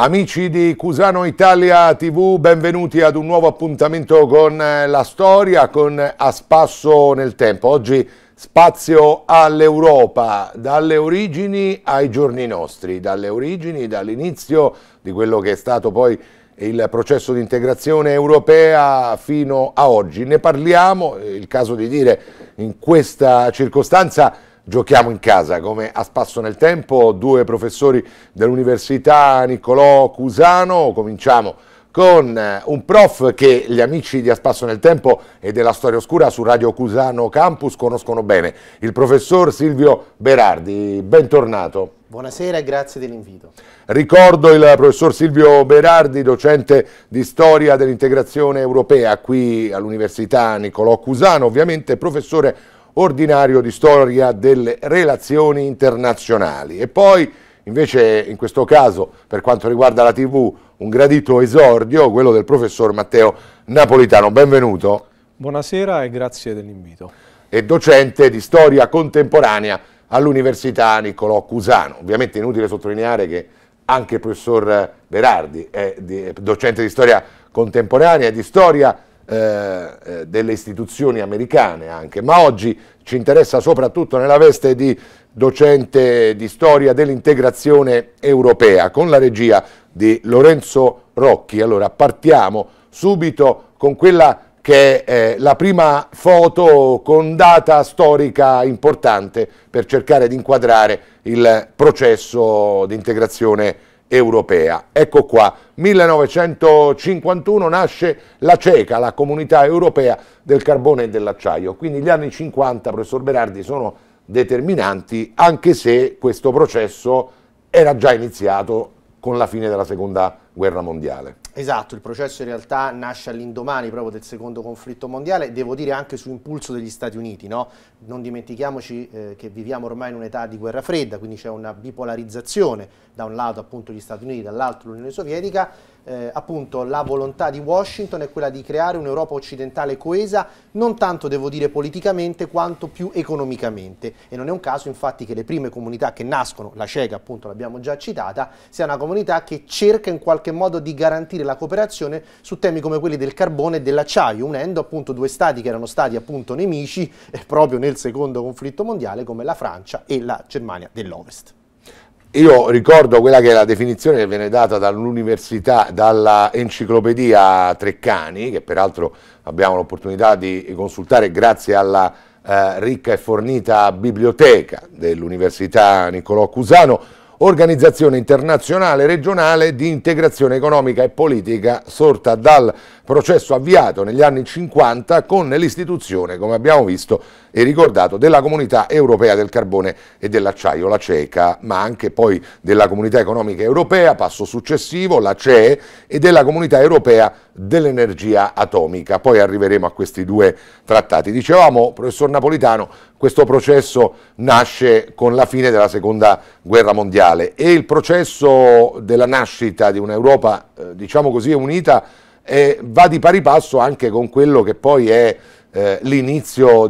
Amici di Cusano Italia TV, benvenuti ad un nuovo appuntamento con eh, la storia, con A Spasso nel Tempo. Oggi spazio all'Europa, dalle origini ai giorni nostri, dalle origini, dall'inizio di quello che è stato poi il processo di integrazione europea fino a oggi. Ne parliamo, è eh, il caso di dire, in questa circostanza Giochiamo in casa come a spasso nel tempo due professori dell'Università Niccolò Cusano. Cominciamo con eh, un prof che gli amici di Aspasso nel Tempo e della Storia Oscura su Radio Cusano Campus conoscono bene, il professor Silvio Berardi. Bentornato. Buonasera e grazie dell'invito. Ricordo il professor Silvio Berardi, docente di storia dell'integrazione europea qui all'Università Niccolò Cusano, ovviamente professore ordinario di storia delle relazioni internazionali. E poi, invece, in questo caso, per quanto riguarda la TV, un gradito esordio, quello del professor Matteo Napolitano. Benvenuto. Buonasera e grazie dell'invito. È docente di storia contemporanea all'Università Niccolò Cusano. Ovviamente è inutile sottolineare che anche il professor Berardi è docente di storia contemporanea e di storia eh, eh, delle istituzioni americane anche, ma oggi ci interessa soprattutto nella veste di docente di storia dell'integrazione europea, con la regia di Lorenzo Rocchi. Allora partiamo subito con quella che è eh, la prima foto con data storica importante per cercare di inquadrare il processo di integrazione europea europea. Ecco qua, 1951 nasce la CECA, la Comunità Europea del Carbone e dell'Acciaio, quindi gli anni 50, professor Berardi, sono determinanti, anche se questo processo era già iniziato con la fine della Seconda Guerra Mondiale. Esatto, il processo in realtà nasce all'indomani proprio del secondo conflitto mondiale, devo dire anche su impulso degli Stati Uniti, no? non dimentichiamoci eh, che viviamo ormai in un'età di guerra fredda, quindi c'è una bipolarizzazione, da un lato appunto gli Stati Uniti, dall'altro l'Unione Sovietica eh, appunto la volontà di Washington è quella di creare un'Europa occidentale coesa, non tanto devo dire politicamente quanto più economicamente. E non è un caso infatti che le prime comunità che nascono, la CECA appunto l'abbiamo già citata, sia una comunità che cerca in qualche modo di garantire la cooperazione su temi come quelli del carbone e dell'acciaio, unendo appunto due stati che erano stati appunto nemici eh, proprio nel secondo conflitto mondiale come la Francia e la Germania dell'Ovest io ricordo quella che è la definizione che viene data dall'università, dalla enciclopedia Treccani, che peraltro abbiamo l'opportunità di consultare grazie alla eh, ricca e fornita biblioteca dell'Università Niccolò Cusano, organizzazione internazionale regionale di integrazione economica e politica sorta dal processo avviato negli anni 50 con l'istituzione, come abbiamo visto e ricordato, della Comunità Europea del Carbone e dell'Acciaio, la CECA, ma anche poi della Comunità Economica Europea, passo successivo, la CEE, e della Comunità Europea dell'Energia Atomica. Poi arriveremo a questi due trattati. Dicevamo, professor Napolitano, questo processo nasce con la fine della Seconda Guerra Mondiale e il processo della nascita di un'Europa, eh, diciamo così, unita e va di pari passo anche con quello che poi è eh, l'inizio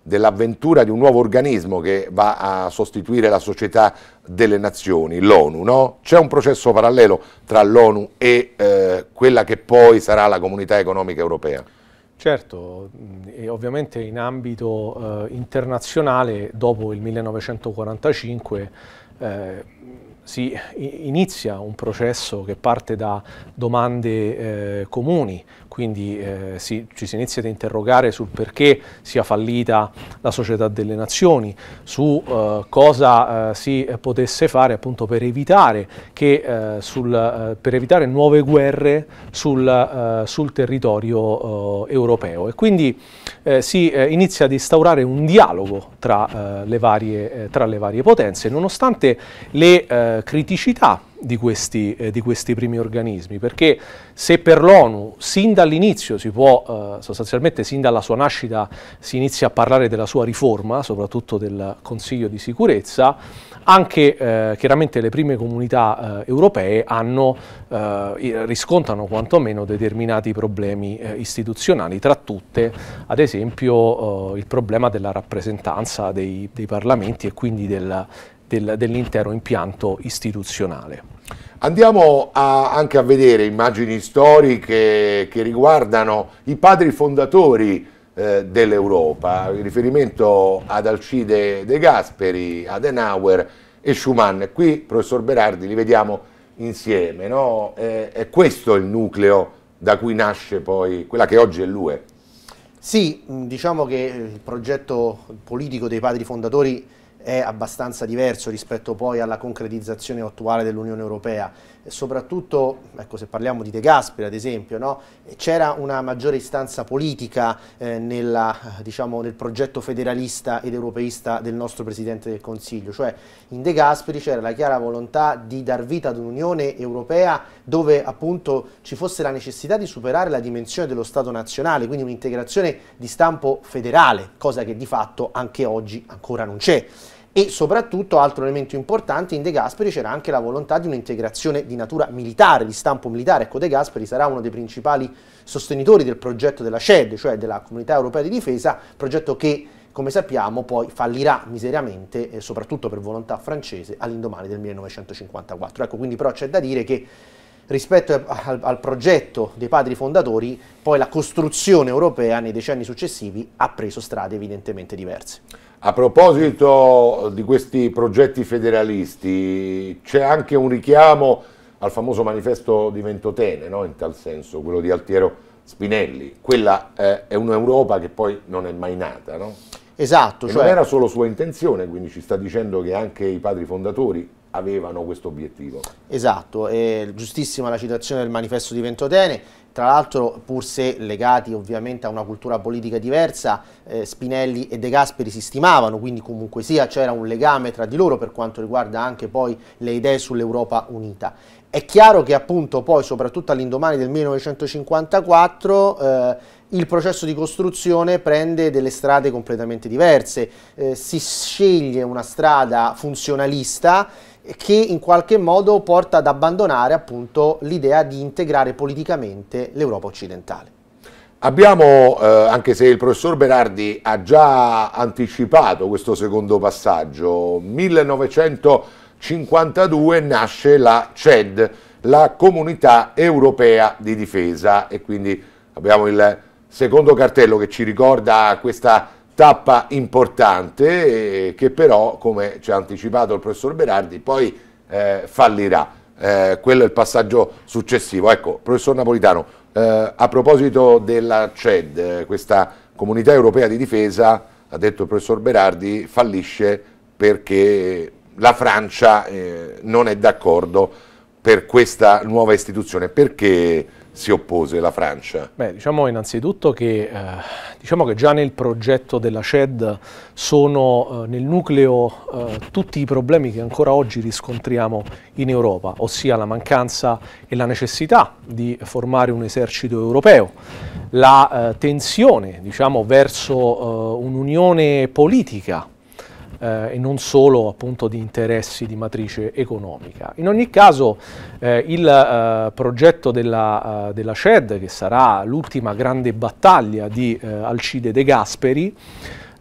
dell'avventura di un nuovo organismo che va a sostituire la società delle nazioni, l'ONU. No? C'è un processo parallelo tra l'ONU e eh, quella che poi sarà la comunità economica europea. Certo, e ovviamente in ambito eh, internazionale dopo il 1945 si inizia un processo che parte da domande eh, comuni, quindi eh, si, ci si inizia ad interrogare sul perché sia fallita la società delle nazioni, su eh, cosa eh, si potesse fare appunto per evitare, che, eh, sul, eh, per evitare nuove guerre sul, eh, sul territorio europeo e quindi si inizia ad instaurare un dialogo tra, le, varie, tra le varie potenze, nonostante le criticità di questi, eh, di questi, primi organismi, perché se per l'ONU sin dall'inizio si può, eh, sostanzialmente sin dalla sua nascita, si inizia a parlare della sua riforma, soprattutto del Consiglio di sicurezza, anche eh, chiaramente le prime comunità eh, europee hanno, eh, riscontrano quantomeno determinati problemi eh, istituzionali, tra tutte ad esempio il problema della rappresentanza dei, dei parlamenti e quindi del, del, dell'intero impianto istituzionale. Andiamo a, anche a vedere immagini storiche che riguardano i padri fondatori eh, dell'Europa, in riferimento ad Alcide De Gasperi, Adenauer e Schumann. Qui, professor Berardi, li vediamo insieme, no? eh, è questo il nucleo da cui nasce poi quella che oggi è l'UE. Sì, diciamo che il progetto politico dei padri fondatori è abbastanza diverso rispetto poi alla concretizzazione attuale dell'Unione Europea soprattutto, ecco, se parliamo di De Gasperi ad esempio, no? c'era una maggiore istanza politica eh, nella, diciamo, nel progetto federalista ed europeista del nostro Presidente del Consiglio, cioè in De Gasperi c'era la chiara volontà di dar vita ad un'Unione Europea dove appunto ci fosse la necessità di superare la dimensione dello Stato nazionale, quindi un'integrazione di stampo federale, cosa che di fatto anche oggi ancora non c'è e soprattutto altro elemento importante in De Gasperi c'era anche la volontà di un'integrazione di natura militare, di stampo militare, ecco De Gasperi sarà uno dei principali sostenitori del progetto della CED, cioè della Comunità Europea di Difesa, progetto che come sappiamo poi fallirà miseramente, eh, soprattutto per volontà francese, all'indomani del 1954. Ecco, quindi però c'è da dire che rispetto al, al, progetto dei padri fondatori, poi la costruzione europea nei decenni successivi ha preso strade evidentemente diverse. A proposito di questi progetti federalisti, c'è anche un richiamo al famoso manifesto di Ventotene, no? in tal senso, quello di Altiero Spinelli. Quella eh, è un'Europa che poi non è mai nata, no? Esatto. Cioè... Non era solo sua intenzione, quindi ci sta dicendo che anche i padri fondatori avevano questo obiettivo. Esatto, è giustissima la citazione del manifesto di Ventotene, tra l'altro pur se legati ovviamente a una cultura politica diversa, eh, Spinelli e De Gasperi si stimavano, quindi comunque sia c'era un legame tra di loro per quanto riguarda anche poi le idee sull'Europa unita. È chiaro che appunto poi soprattutto all'indomani del 1954 eh, il processo di costruzione prende delle strade completamente diverse, eh, si sceglie una strada funzionalista che in qualche modo porta ad abbandonare appunto l'idea di integrare politicamente l'Europa occidentale. Abbiamo, eh, anche se il professor Berardi ha già anticipato questo secondo passaggio, 1952 nasce la CED, la Comunità Europea di Difesa e quindi abbiamo il secondo cartello che ci ricorda questa tappa importante eh, che però, come ci ha anticipato il professor Berardi, poi eh, fallirà. Eh, quello è il passaggio successivo. Ecco, professor Napolitano, eh, a proposito della CED, eh, questa comunità europea di difesa, ha detto il professor Berardi, fallisce perché la Francia eh, non è d'accordo per questa nuova istituzione. Perché si oppose la Francia? Beh, diciamo innanzitutto che, eh, diciamo che già nel progetto della CED sono eh, nel nucleo eh, tutti i problemi che ancora oggi riscontriamo in Europa, ossia la mancanza e la necessità di formare un esercito europeo, la eh, tensione diciamo, verso eh, un'unione politica eh, e non solo appunto di interessi di matrice economica. In ogni caso eh, il eh, progetto della, eh, della, CED, che sarà l'ultima grande battaglia di eh, Alcide De Gasperi,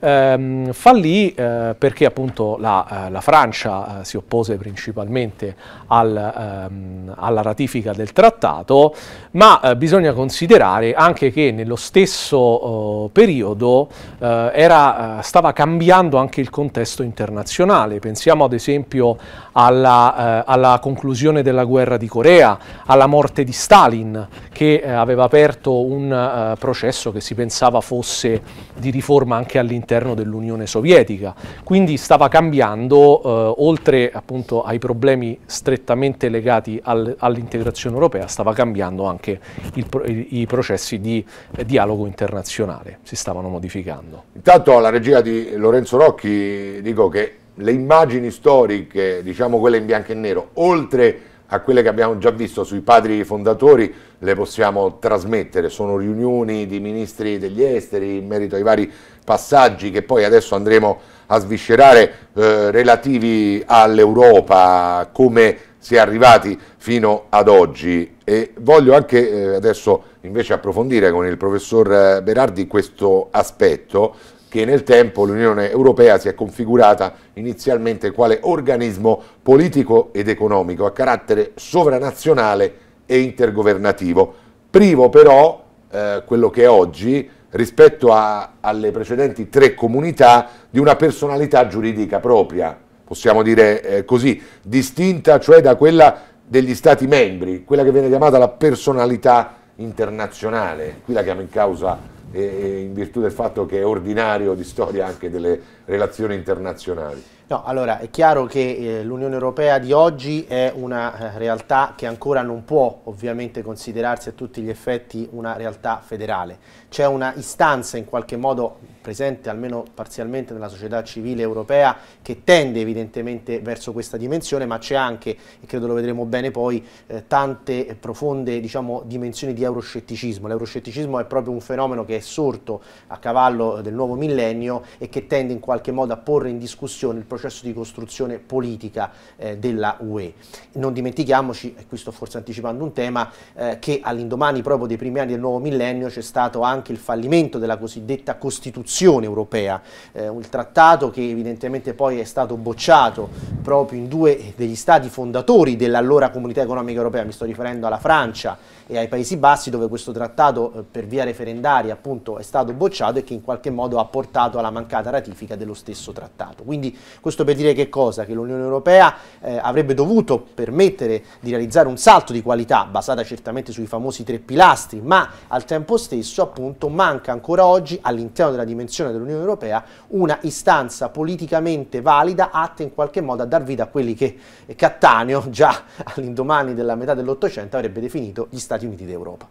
ehm, fallì eh, perché appunto la, eh, la Francia eh, si oppose principalmente al, ehm, alla ratifica del trattato, ma eh, bisogna considerare anche che nello stesso oh, periodo eh, era, stava cambiando anche il contesto internazionale. Pensiamo ad esempio alla, alla conclusione della guerra di Corea, alla morte di Stalin che aveva aperto un processo che si pensava fosse di riforma anche all'interno all'interno dell'Unione Sovietica, quindi stava cambiando, eh, oltre appunto ai problemi strettamente legati al, all'integrazione europea, stava cambiando anche il, i processi di eh, dialogo internazionale, si stavano modificando. Intanto alla regia di Lorenzo Rocchi dico che le immagini storiche, diciamo quelle in bianco e nero, oltre a quelle che abbiamo già visto sui padri fondatori le possiamo trasmettere, sono riunioni di ministri degli esteri in merito ai vari passaggi che poi adesso andremo a sviscerare eh, relativi all'Europa, come si è arrivati fino ad oggi. E voglio anche eh, adesso invece approfondire con il professor eh, Berardi questo aspetto che nel tempo l'Unione Europea si è configurata inizialmente quale organismo politico ed economico a carattere sovranazionale e intergovernativo, privo però eh, quello che è oggi rispetto a, alle precedenti tre comunità di una personalità giuridica propria, possiamo dire eh, così, distinta cioè da quella degli Stati membri, quella che viene chiamata la personalità internazionale, qui la chiamo in causa eh, eh in virtù del fatto che è ordinario di storia anche delle relazioni internazionali? No, allora è chiaro che eh, l'Unione Europea di oggi è una eh, realtà che ancora non può ovviamente considerarsi a tutti gli effetti una realtà federale. C'è una istanza in qualche modo presente almeno parzialmente nella società civile europea che tende evidentemente verso questa dimensione, ma c'è anche, e credo lo vedremo bene poi, eh, tante profonde diciamo, dimensioni di euroscetticismo. L'euroscetticismo è proprio un fenomeno che è sorto a cavallo del nuovo millennio e che tende in qualche modo qualche modo a porre in discussione il processo di costruzione politica eh, della UE. Non dimentichiamoci, e qui sto forse anticipando un tema, eh, che all'indomani proprio dei primi anni del nuovo millennio c'è stato anche il fallimento della cosiddetta Costituzione europea, eh, un trattato che evidentemente poi è stato bocciato proprio in due degli stati fondatori dell'allora Comunità Economica Europea, mi sto riferendo alla Francia e ai Paesi Bassi dove questo trattato eh, per via referendaria appunto è stato bocciato e che in qualche modo ha portato alla mancata ratifica dello stesso trattato. Quindi questo per dire che cosa? Che l'Unione Europea eh, avrebbe dovuto permettere di realizzare un salto di qualità basata certamente sui famosi tre pilastri, ma al tempo stesso appunto manca ancora oggi all'interno della dimensione dell'Unione Europea una istanza politicamente valida atta in qualche modo a dar vita a quelli che Cattaneo già all'indomani della metà dell'Ottocento avrebbe definito gli stati Stati Uniti d'Europa.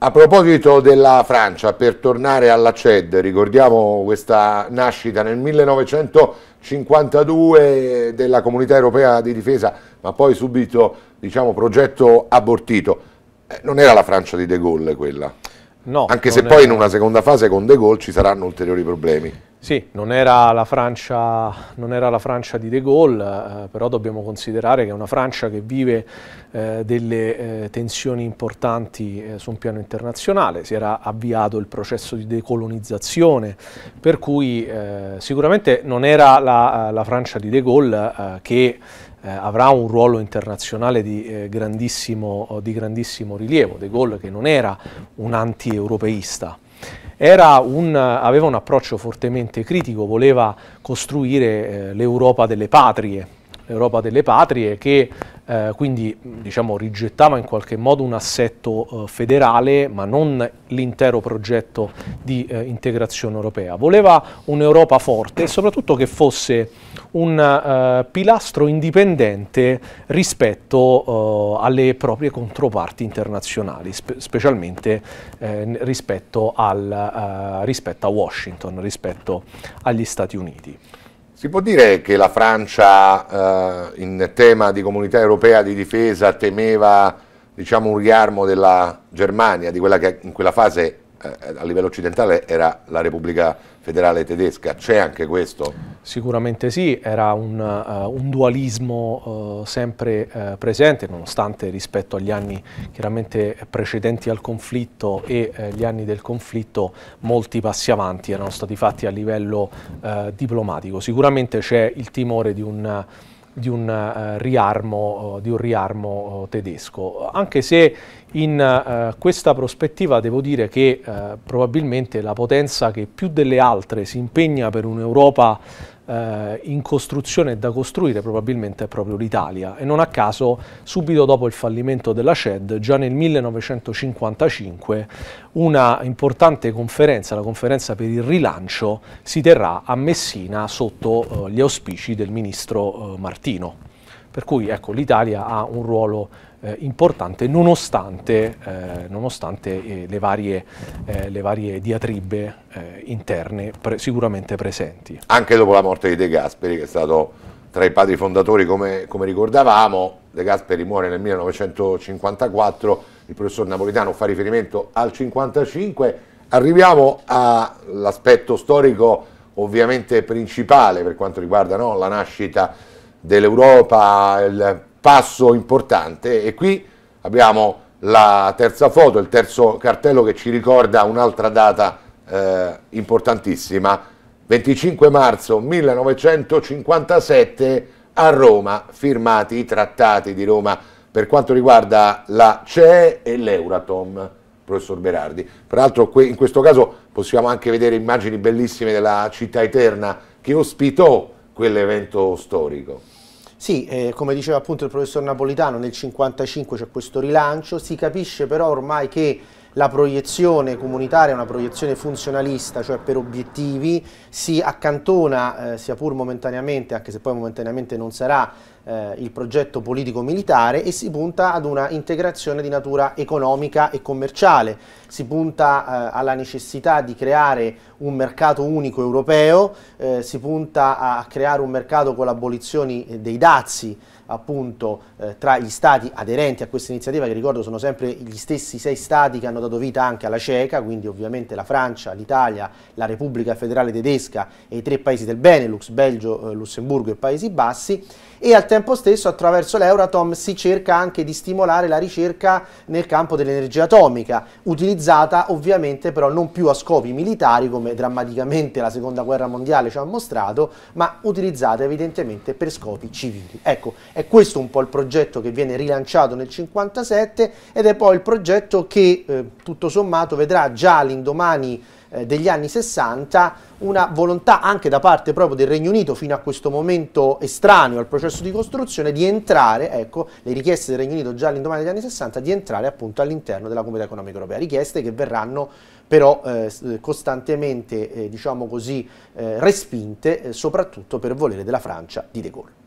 A proposito della Francia, per tornare alla CED, ricordiamo questa nascita nel 1952 della Comunità Europea di Difesa, ma poi subito diciamo, progetto abortito. Eh, non era la Francia di De Gaulle quella? No. Anche se poi era... in una seconda fase con De Gaulle ci saranno ulteriori problemi. Sì, non era la Francia, era la Francia di De Gaulle, eh, però dobbiamo considerare che è una Francia che vive eh, delle eh, tensioni importanti eh, su un piano internazionale, si era avviato il processo di decolonizzazione, per cui eh, sicuramente non era la, eh, la, Francia di De Gaulle che eh, avrà un ruolo internazionale di, eh, grandissimo, di grandissimo rilievo. De Gaulle che non era un anti-europeista, un, aveva un approccio fortemente critico, voleva costruire eh, l'Europa delle patrie, l'Europa delle patrie che eh, quindi diciamo, rigettava in qualche modo un assetto eh, federale ma non l'intero progetto di eh, integrazione europea. Voleva un'Europa forte e soprattutto che fosse un eh, pilastro indipendente rispetto eh, alle proprie controparti internazionali, spe specialmente rispetto, al, rispetto a Washington, rispetto agli Stati Uniti. Si può dire che la Francia eh, in tema di comunità europea di difesa temeva diciamo, un riarmo della Germania, di quella che in quella fase eh, a livello occidentale era la Repubblica federale tedesca, c'è anche questo? Sicuramente sì, era un, uh, un dualismo uh, sempre uh, presente, nonostante rispetto agli anni chiaramente precedenti al conflitto e gli anni del conflitto molti passi avanti erano stati fatti a livello diplomatico. Sicuramente c'è il timore di un di un, uh, riarmo, uh, di un riarmo tedesco, anche se in uh, questa prospettiva devo dire che uh, probabilmente la potenza che più delle altre si impegna per un'Europa uh, in costruzione e da costruire probabilmente è proprio l'Italia e non a caso subito dopo il fallimento della CED, già nel 1955, una importante conferenza, la conferenza per il rilancio, si terrà a Messina sotto gli auspici del ministro Martino. Per cui ecco, l'Italia ha un ruolo importante eh, importante nonostante, eh, nonostante eh, le, varie, eh, le, varie, diatribe eh, interne pre sicuramente presenti. Anche dopo la morte di De Gasperi che è stato tra i padri fondatori come, come ricordavamo, De Gasperi muore nel 1954, il professor Napolitano fa riferimento al 1955, arriviamo all'aspetto storico ovviamente principale per quanto riguarda no, la nascita dell'Europa, il passo importante e qui abbiamo la terza foto, il terzo cartello che ci ricorda un'altra data eh, importantissima, 25 marzo 1957 a Roma firmati i trattati di Roma per quanto riguarda la CE e l'Euratom, professor Berardi. Peraltro in questo caso possiamo anche vedere immagini bellissime della città eterna che ospitò quell'evento storico. Sì, eh, come diceva appunto il professor Napolitano, nel 1955 c'è questo rilancio, si capisce però ormai che la proiezione comunitaria è una proiezione funzionalista, cioè per obiettivi, si accantona, eh, sia pur momentaneamente, anche se poi momentaneamente non sarà, eh, il progetto politico-militare e si punta ad una integrazione di natura economica e commerciale. Si punta eh, alla necessità di creare un mercato unico europeo, eh, si punta a creare un mercato con l'abolizione eh, dei dazi, appunto eh, tra gli stati aderenti a questa iniziativa che ricordo sono sempre gli stessi sei stati che hanno dato vita anche alla CECA, quindi ovviamente la Francia, l'Italia, la Repubblica Federale Tedesca e i tre paesi del Benelux, Belgio, eh, Lussemburgo e Paesi Bassi e al tempo stesso attraverso l'Euratom si cerca anche di stimolare la ricerca nel campo dell'energia atomica, utilizzata ovviamente però non più a scopi militari come drammaticamente la seconda guerra mondiale ci ha mostrato, ma utilizzata evidentemente per scopi civili. Ecco, è questo un po' il progetto che viene rilanciato nel 57 ed è poi il progetto che eh, tutto sommato vedrà già all'indomani eh, degli anni 60 una volontà anche da parte proprio del Regno Unito fino a questo momento estraneo al processo di costruzione di entrare, ecco, le richieste del Regno Unito già all'indomani degli anni 60 di entrare appunto all'interno della Comunità Economica Europea, richieste che verranno però eh, eh costantemente, eh, diciamo così, eh, respinte, eh, soprattutto per volere della Francia di De Gaulle.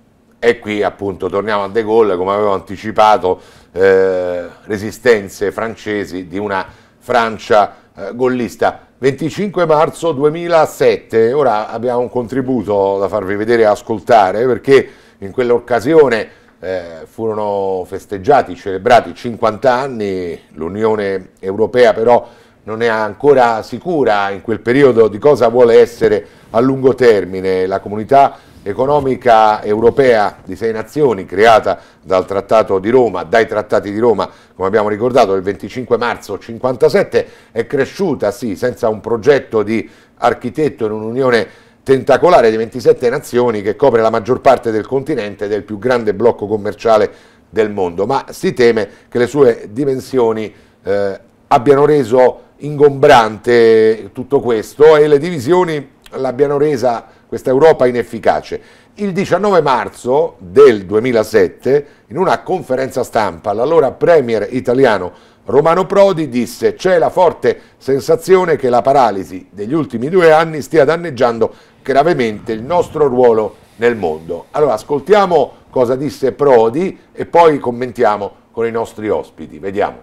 E qui appunto torniamo a De Gaulle, come avevo anticipato, eh, resistenze francesi di una Francia eh, gollista. 25 marzo 2007, ora abbiamo un contributo da farvi vedere e ascoltare perché in quell'occasione eh, furono festeggiati, celebrati 50 anni, l'Unione Europea però non è ancora sicura in quel periodo di cosa vuole essere a lungo termine la comunità europea economica europea di sei nazioni creata dal Trattato di Roma, dai Trattati di Roma, come abbiamo ricordato, il 25 marzo 1957, è cresciuta, sì, senza un progetto di architetto in un'unione tentacolare di 27 nazioni che copre la maggior parte del continente ed è il più grande blocco commerciale del mondo, ma si teme che le sue dimensioni eh, abbiano reso ingombrante tutto questo e le divisioni l'abbiano resa questa Europa inefficace. Il 19 marzo del 2007, in una conferenza stampa, l'allora premier italiano Romano Prodi disse c'è la forte sensazione che la paralisi degli ultimi due anni stia danneggiando gravemente il nostro ruolo nel mondo. Allora ascoltiamo cosa disse Prodi e poi commentiamo con i nostri ospiti. Vediamo.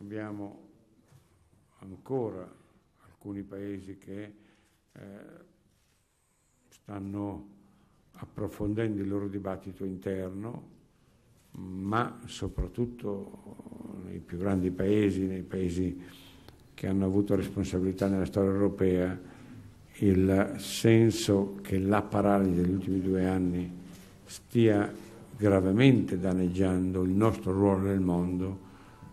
Abbiamo ancora alcuni paesi che eh, stanno approfondendo il loro dibattito interno, ma soprattutto nei più grandi paesi, nei paesi che hanno avuto responsabilità nella storia europea, il senso che la paralisi degli ultimi due anni stia gravemente danneggiando il nostro ruolo nel mondo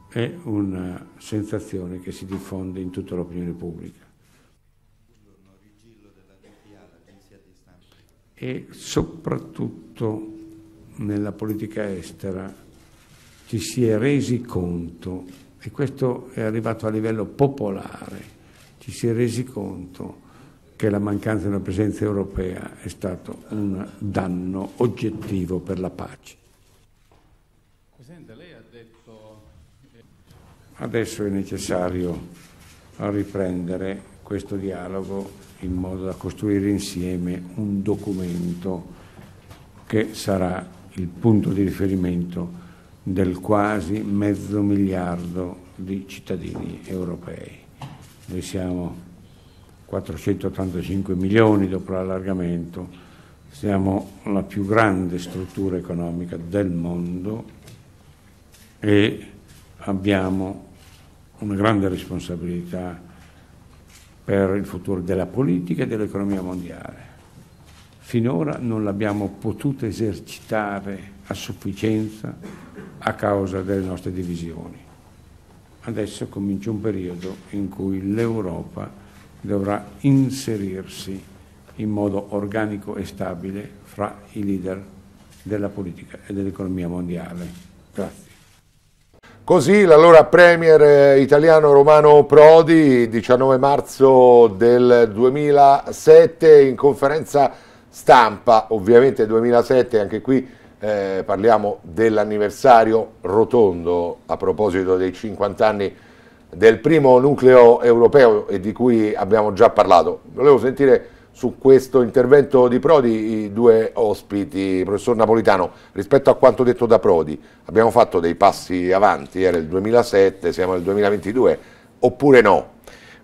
è una sensazione che si diffonde in tutta l'opinione pubblica. e soprattutto nella politica estera ci si è resi conto, e questo è arrivato a livello popolare, ci si è resi conto che la mancanza di una presenza europea è stato un danno oggettivo per la pace. Presidente, lei ha detto... Eh, Adesso è necessario riprendere questo dialogo in modo da costruire insieme un documento che sarà il punto di riferimento del quasi mezzo miliardo di cittadini europei. Noi siamo 485 milioni dopo l'allargamento, siamo la più grande struttura economica del mondo e abbiamo una grande responsabilità per il futuro della politica e dell'economia mondiale. Finora non l'abbiamo potuta esercitare a sufficienza a causa delle nostre divisioni. Adesso comincia un periodo in cui l'Europa dovrà inserirsi in modo organico e stabile fra i leader della politica e dell'economia mondiale. Grazie. Così l'allora premier eh, italiano Romano Prodi, 19 marzo del 2007, in conferenza stampa, ovviamente 2007, anche qui eh, parliamo dell'anniversario rotondo a proposito dei 50 anni del primo nucleo europeo e di cui abbiamo già parlato. Volevo sentire su questo intervento di Prodi i due ospiti, professor Napolitano, rispetto a quanto detto da Prodi, abbiamo fatto dei passi avanti, era il 2007, siamo nel 2022, oppure no?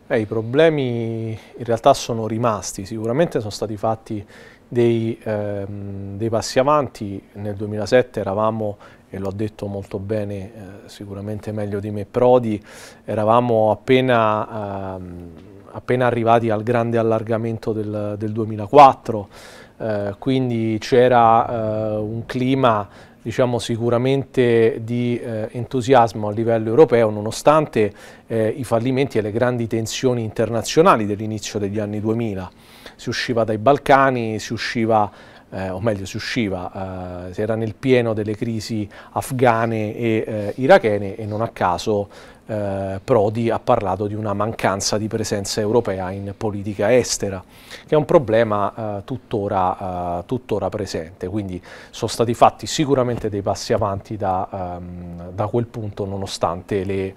Eh, I problemi in realtà sono rimasti, sicuramente sono stati fatti dei, ehm, dei passi avanti, nel 2007 eravamo e lo detto molto bene, eh, sicuramente meglio di me Prodi, eravamo appena ehm, appena arrivati al grande allargamento del, del 2004, eh, quindi c'era eh, un clima diciamo, sicuramente di eh, entusiasmo a livello europeo nonostante eh, i fallimenti e le grandi tensioni internazionali dell'inizio degli anni 2000. Si usciva dai Balcani, si usciva eh, o meglio si usciva, eh, si era nel pieno delle crisi afghane e eh, irachene e non a caso eh, Prodi ha parlato di una mancanza di presenza europea in politica estera, che è un problema eh, tuttora, eh, tuttora, presente, quindi sono stati fatti sicuramente dei passi avanti da, um, da quel punto nonostante le,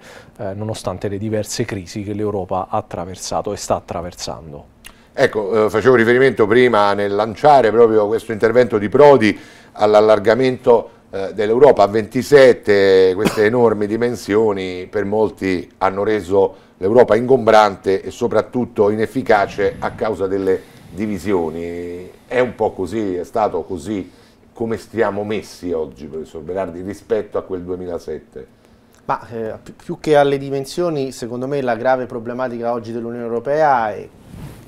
nonostante le diverse crisi che l'Europa ha attraversato e sta attraversando. Ecco, eh, facevo riferimento prima nel lanciare proprio questo intervento di Prodi all'allargamento eh, dell'Europa a 27, queste enormi dimensioni per molti hanno reso l'Europa ingombrante e soprattutto inefficace a causa delle divisioni. È un po' così, è stato così come stiamo messi oggi, professor Berardi, rispetto a quel 2007? Ma eh, più che alle dimensioni, secondo me la grave problematica oggi dell'Unione Europea è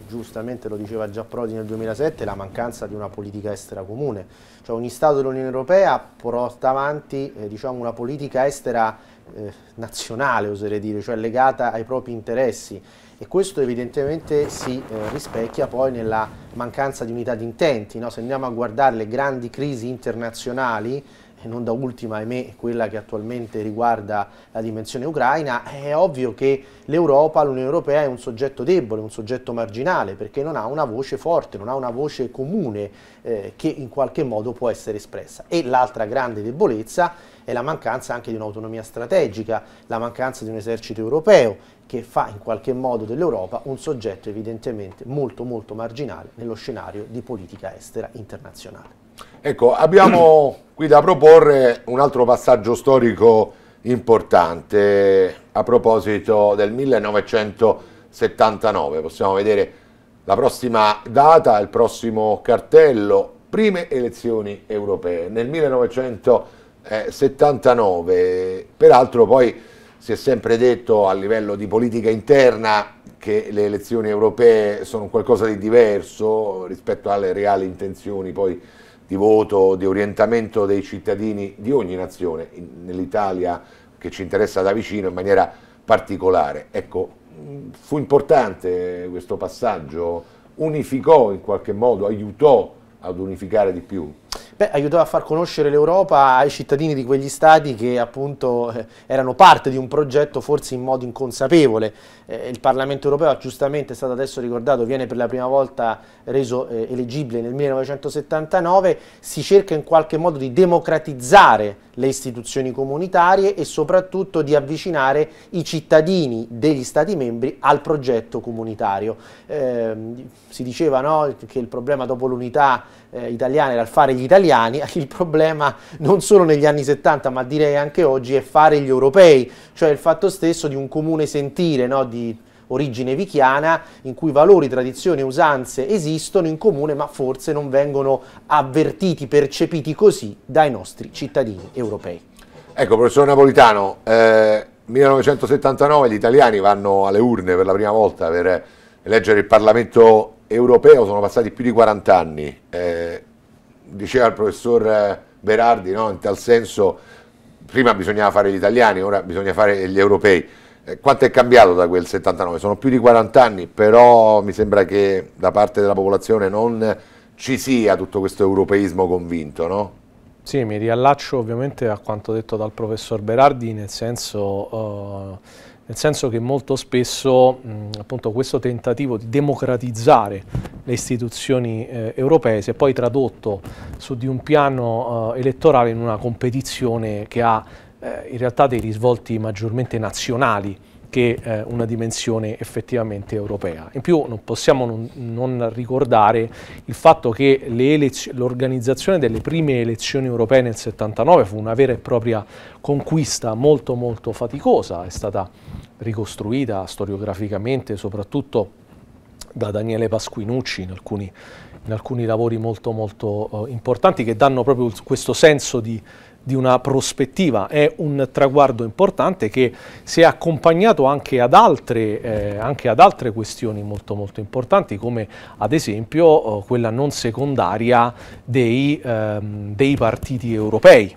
giustamente lo diceva già Prodi nel 2007, la mancanza di una politica estera comune. Cioè ogni Stato dell'Unione Europea porta avanti eh, diciamo, una politica estera eh, nazionale, oserei dire, cioè legata ai propri interessi e questo evidentemente si eh, rispecchia poi nella mancanza di unità di intenti. No? Se andiamo a guardare le grandi crisi internazionali, non da ultima, ahimè, quella che attualmente riguarda la dimensione ucraina, è ovvio che l'Europa, l'Unione Europea è un soggetto debole, un soggetto marginale, perché non ha una voce forte, non ha una voce comune eh, che in qualche modo può essere espressa. E l'altra grande debolezza è la mancanza anche di un'autonomia strategica, la mancanza di un esercito europeo che fa in qualche modo dell'Europa un soggetto evidentemente molto molto marginale nello scenario di politica estera internazionale. Ecco, abbiamo qui da proporre un altro passaggio storico importante a proposito del 1979. Possiamo vedere la prossima data, il prossimo cartello, prime elezioni europee nel 1979. Peraltro poi si è sempre detto a livello di politica interna che le elezioni europee sono qualcosa di diverso rispetto alle reali intenzioni poi di voto, di orientamento dei cittadini di ogni nazione, nell'Italia che ci interessa da vicino in maniera particolare. Ecco, fu importante questo passaggio, unificò in qualche modo, aiutò ad unificare di più. Beh, aiutava a far conoscere l'Europa ai cittadini di quegli stati che appunto eh, erano parte di un progetto forse in modo inconsapevole. Eh, il Parlamento europeo, giustamente è stato adesso ricordato, viene per la prima volta reso eh, eleggibile nel 1979, si cerca in qualche modo di democratizzare le istituzioni comunitarie e soprattutto di avvicinare i cittadini degli Stati membri al progetto comunitario. Eh, si diceva no, che il problema dopo l'unità eh, italiane, dal fare gli italiani, il problema non solo negli anni 70 ma direi anche oggi è fare gli europei, cioè il fatto stesso di un comune sentire, no? di origine vichiana, in cui valori, tradizioni e usanze esistono in comune, ma forse non vengono avvertiti, percepiti così dai nostri cittadini europei. Ecco, professor Napolitano, eh, 1979 gli italiani vanno alle urne per la prima volta per eleggere il Parlamento europeo sono passati più di 40 anni, eh, diceva il professor eh, Berardi, no? in tal senso prima bisognava fare gli italiani, ora bisogna fare gli europei. Eh, quanto è cambiato da quel 79? Sono più di 40 anni, però mi sembra che da parte della popolazione non ci sia tutto questo europeismo convinto, no? Sì, mi riallaccio ovviamente a quanto detto dal professor Berardi, nel senso... Uh, nel senso che molto spesso mh, appunto, questo tentativo di democratizzare le istituzioni eh, europee si è poi tradotto su di un piano eh, elettorale in una competizione che ha eh, in realtà dei risvolti maggiormente nazionali che eh, una dimensione effettivamente europea. In più non possiamo non, non ricordare il fatto che l'organizzazione delle prime elezioni europee nel 79 fu una vera e propria conquista molto molto faticosa, è stata ricostruita storiograficamente, soprattutto da Daniele Pasquinucci in alcuni, in alcuni lavori molto, molto eh, importanti che danno proprio questo senso di, di una prospettiva. È un traguardo importante che si è accompagnato anche ad altre, eh, anche ad altre questioni molto, molto importanti, come ad esempio eh, quella non secondaria dei, ehm, dei partiti europei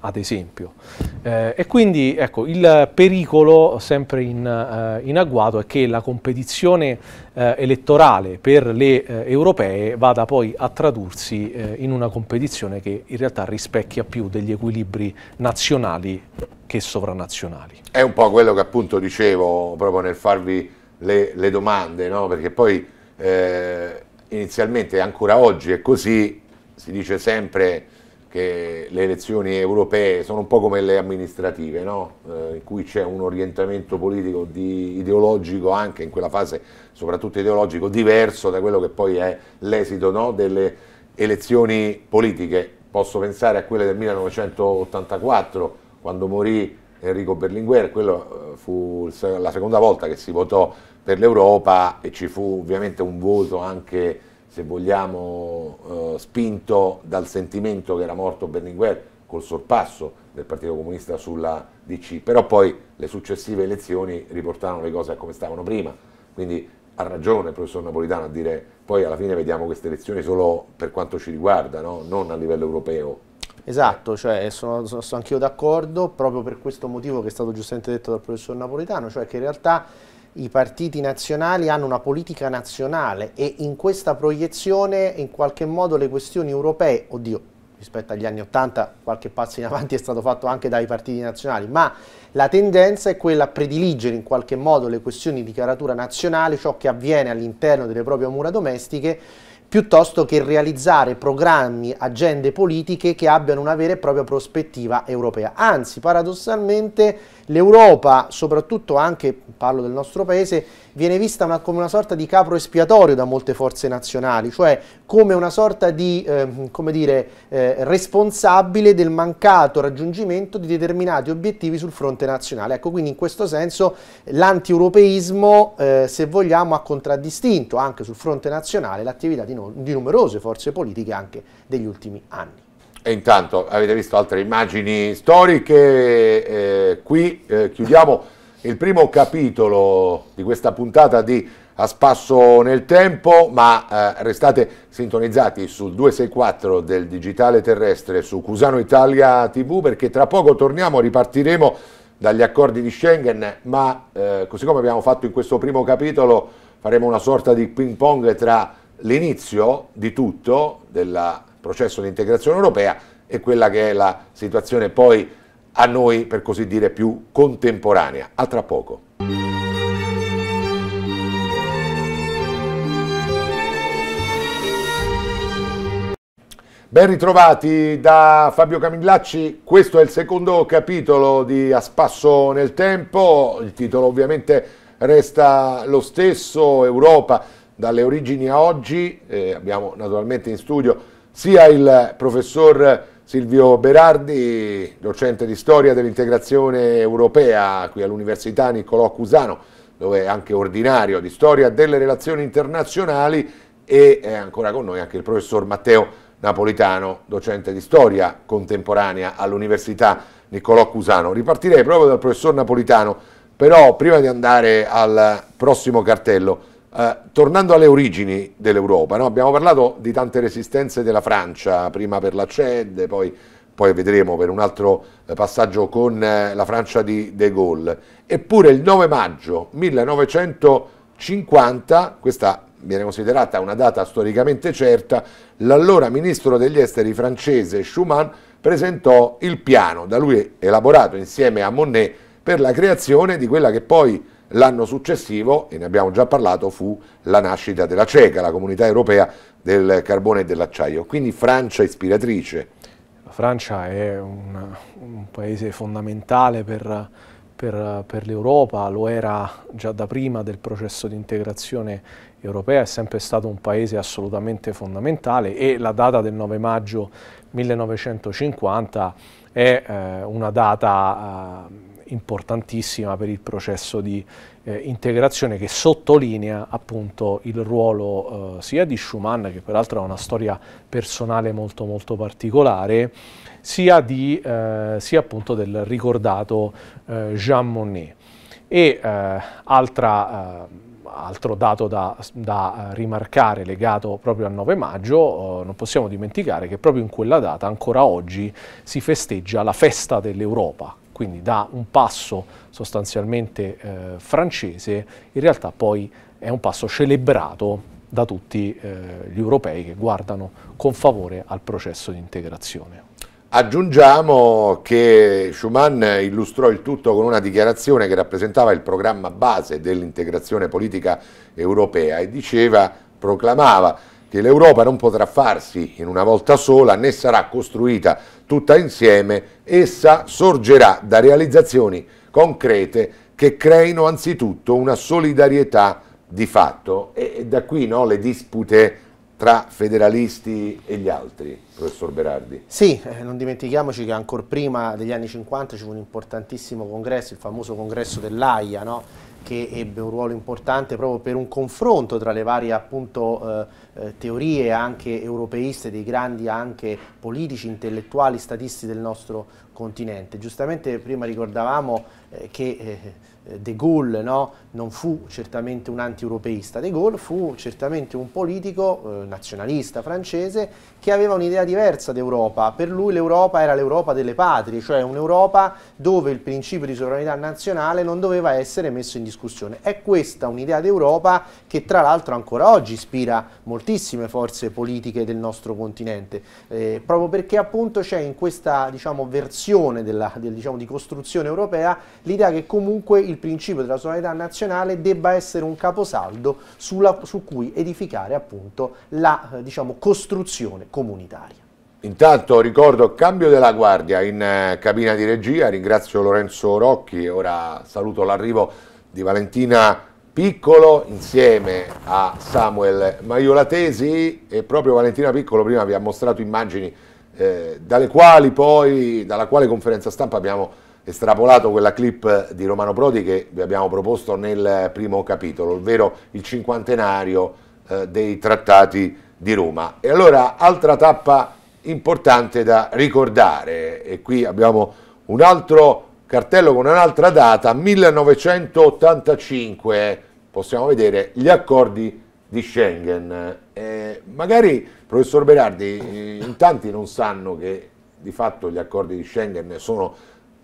ad esempio. Eh, e quindi ecco, il pericolo sempre in, eh, in, agguato è che la competizione eh, elettorale per le eh, europee vada poi a tradursi eh, in una competizione che in realtà rispecchia più degli equilibri nazionali che sovranazionali. È un po' quello che appunto dicevo proprio nel farvi le, le domande, no? perché poi eh, inizialmente ancora oggi è così, si dice sempre che le elezioni europee sono un po' come le amministrative, no? eh, in cui c'è un orientamento politico di, ideologico, anche in quella fase soprattutto ideologico, diverso da quello che poi è l'esito no? delle elezioni politiche. Posso pensare a quelle del 1984, quando morì Enrico Berlinguer, quella eh, fu la seconda volta che si votò per l'Europa e ci fu ovviamente un voto anche se vogliamo, eh, spinto dal sentimento che era morto Berlinguer col sorpasso del Partito Comunista sulla DC, però poi le successive elezioni riportarono le cose a come stavano prima, quindi ha ragione il professor Napolitano a dire poi alla fine vediamo queste elezioni solo per quanto ci riguarda, no? non a livello europeo. Esatto, cioè sono, sono, sono anch'io d'accordo, proprio per questo motivo che è stato giustamente detto dal professor Napolitano, cioè che in realtà i partiti nazionali hanno una politica nazionale e in questa proiezione in qualche modo le questioni europee, oddio, rispetto agli anni Ottanta qualche passo in avanti è stato fatto anche dai partiti nazionali, ma la tendenza è quella a prediligere in qualche modo le questioni di caratura nazionale, ciò che avviene all'interno delle proprie mura domestiche, piuttosto che realizzare programmi, agende politiche che abbiano una vera e propria prospettiva europea. Anzi, paradossalmente L'Europa, soprattutto anche, parlo del nostro paese, viene vista una, come una sorta di capro espiatorio da molte forze nazionali, cioè come una sorta di eh, come dire, eh, responsabile del mancato raggiungimento di determinati obiettivi sul fronte nazionale. Ecco, quindi in questo senso l'anti-europeismo, eh, se vogliamo, ha contraddistinto anche sul fronte nazionale l'attività di, no, di numerose forze politiche anche degli ultimi anni. E intanto avete visto altre immagini storiche, eh, qui eh, chiudiamo il primo capitolo di questa puntata di A Spasso nel Tempo, ma eh, restate sintonizzati sul 264 del Digitale Terrestre su Cusano Italia TV perché tra poco torniamo, ripartiremo dagli accordi di Schengen, ma eh, così come abbiamo fatto in questo primo capitolo faremo una sorta di ping pong tra l'inizio di tutto della processo di integrazione europea e quella che è la situazione poi a noi, per così dire, più contemporanea. A tra poco. Ben ritrovati da Fabio Camillacci, questo è il secondo capitolo di A Spasso nel Tempo, il titolo ovviamente resta lo stesso, Europa dalle origini a oggi, eh, abbiamo naturalmente in studio sia il professor Silvio Berardi, docente di storia dell'integrazione europea qui all'Università Niccolò Cusano, dove è anche ordinario di storia delle relazioni internazionali e è ancora con noi anche il professor Matteo Napolitano, docente di storia contemporanea all'Università Niccolò Cusano. Ripartirei proprio dal professor Napolitano, però prima di andare al prossimo cartello eh, tornando alle origini dell'Europa, no? abbiamo parlato di tante resistenze della Francia, prima per la CED, poi, poi vedremo per un altro eh, passaggio con eh, la Francia di De Gaulle. Eppure il 9 maggio 1950, questa viene considerata una data storicamente certa, l'allora ministro degli esteri francese Schuman presentò il piano da lui elaborato insieme a Monnet per la creazione di quella che poi L'anno successivo, e ne abbiamo già parlato, fu la nascita della CECA, la Comunità Europea del Carbone e dell'Acciaio, quindi Francia ispiratrice. La Francia è un, un paese fondamentale per, per, per l'Europa, lo era già da prima del processo di integrazione europea, è sempre stato un paese assolutamente fondamentale e la data del 9 maggio 1950 è eh, una data eh, importantissima per il processo di eh, integrazione che sottolinea appunto il ruolo eh, sia di Schumann, che peraltro ha una storia personale molto molto particolare, sia, di, eh, sia appunto del ricordato eh, Jean Monnet. E eh, altra eh, altro dato da, da, rimarcare legato proprio al 9 maggio, eh, non possiamo dimenticare che proprio in quella data, ancora oggi, si festeggia la festa dell'Europa, quindi da un passo sostanzialmente eh, francese, in realtà poi è un passo celebrato da tutti eh, gli europei che guardano con favore al processo di integrazione. Aggiungiamo che Schumann illustrò il tutto con una dichiarazione che rappresentava il programma base dell'integrazione politica europea e diceva, proclamava che l'Europa non potrà farsi in una volta sola né sarà costruita tutta insieme, essa sorgerà da realizzazioni concrete che creino anzitutto una solidarietà di fatto e da qui no, le dispute tra federalisti e gli altri, professor Berardi. Sì, eh, non dimentichiamoci che ancora prima degli anni 50 ci fu un importantissimo congresso, il famoso congresso dell'AIA, no? che ebbe un ruolo importante proprio per un confronto tra le varie appunto, eh, eh, teorie anche europeiste dei grandi anche politici, intellettuali, statisti del nostro continente. Giustamente prima ricordavamo eh, che eh, De Gaulle no, non fu certamente un anti-europeista, De Gaulle fu certamente un politico eh, nazionalista francese che aveva un'idea diversa d'Europa. Per lui l'Europa era l'Europa delle patrie, cioè un'Europa dove il principio di sovranità nazionale non doveva essere messo in discussione. È questa un'idea d'Europa che tra l'altro ancora oggi ispira moltissime forze politiche del nostro continente, eh, proprio perché appunto c'è in questa diciamo, versione della, del, diciamo, di costruzione europea l'idea che comunque il principio della sovranità nazionale debba essere un caposaldo sulla, su cui edificare appunto la diciamo, costruzione comunitaria. Intanto ricordo cambio della guardia in eh, cabina di regia, ringrazio Lorenzo Rocchi e ora saluto l'arrivo di Valentina Piccolo insieme a Samuel Maiolatesi e proprio Valentina Piccolo prima vi ha mostrato immagini eh, dalle quali poi, dalla quale conferenza stampa abbiamo estrapolato quella clip di Romano Prodi che vi abbiamo proposto nel primo capitolo, ovvero il cinquantenario eh, dei trattati di Roma. E allora altra tappa importante da ricordare e qui abbiamo un altro cartello con un'altra data, 1985, possiamo vedere gli accordi di Schengen. Eh, magari, professor Berardi, eh, in tanti non sanno che di fatto gli accordi di Schengen sono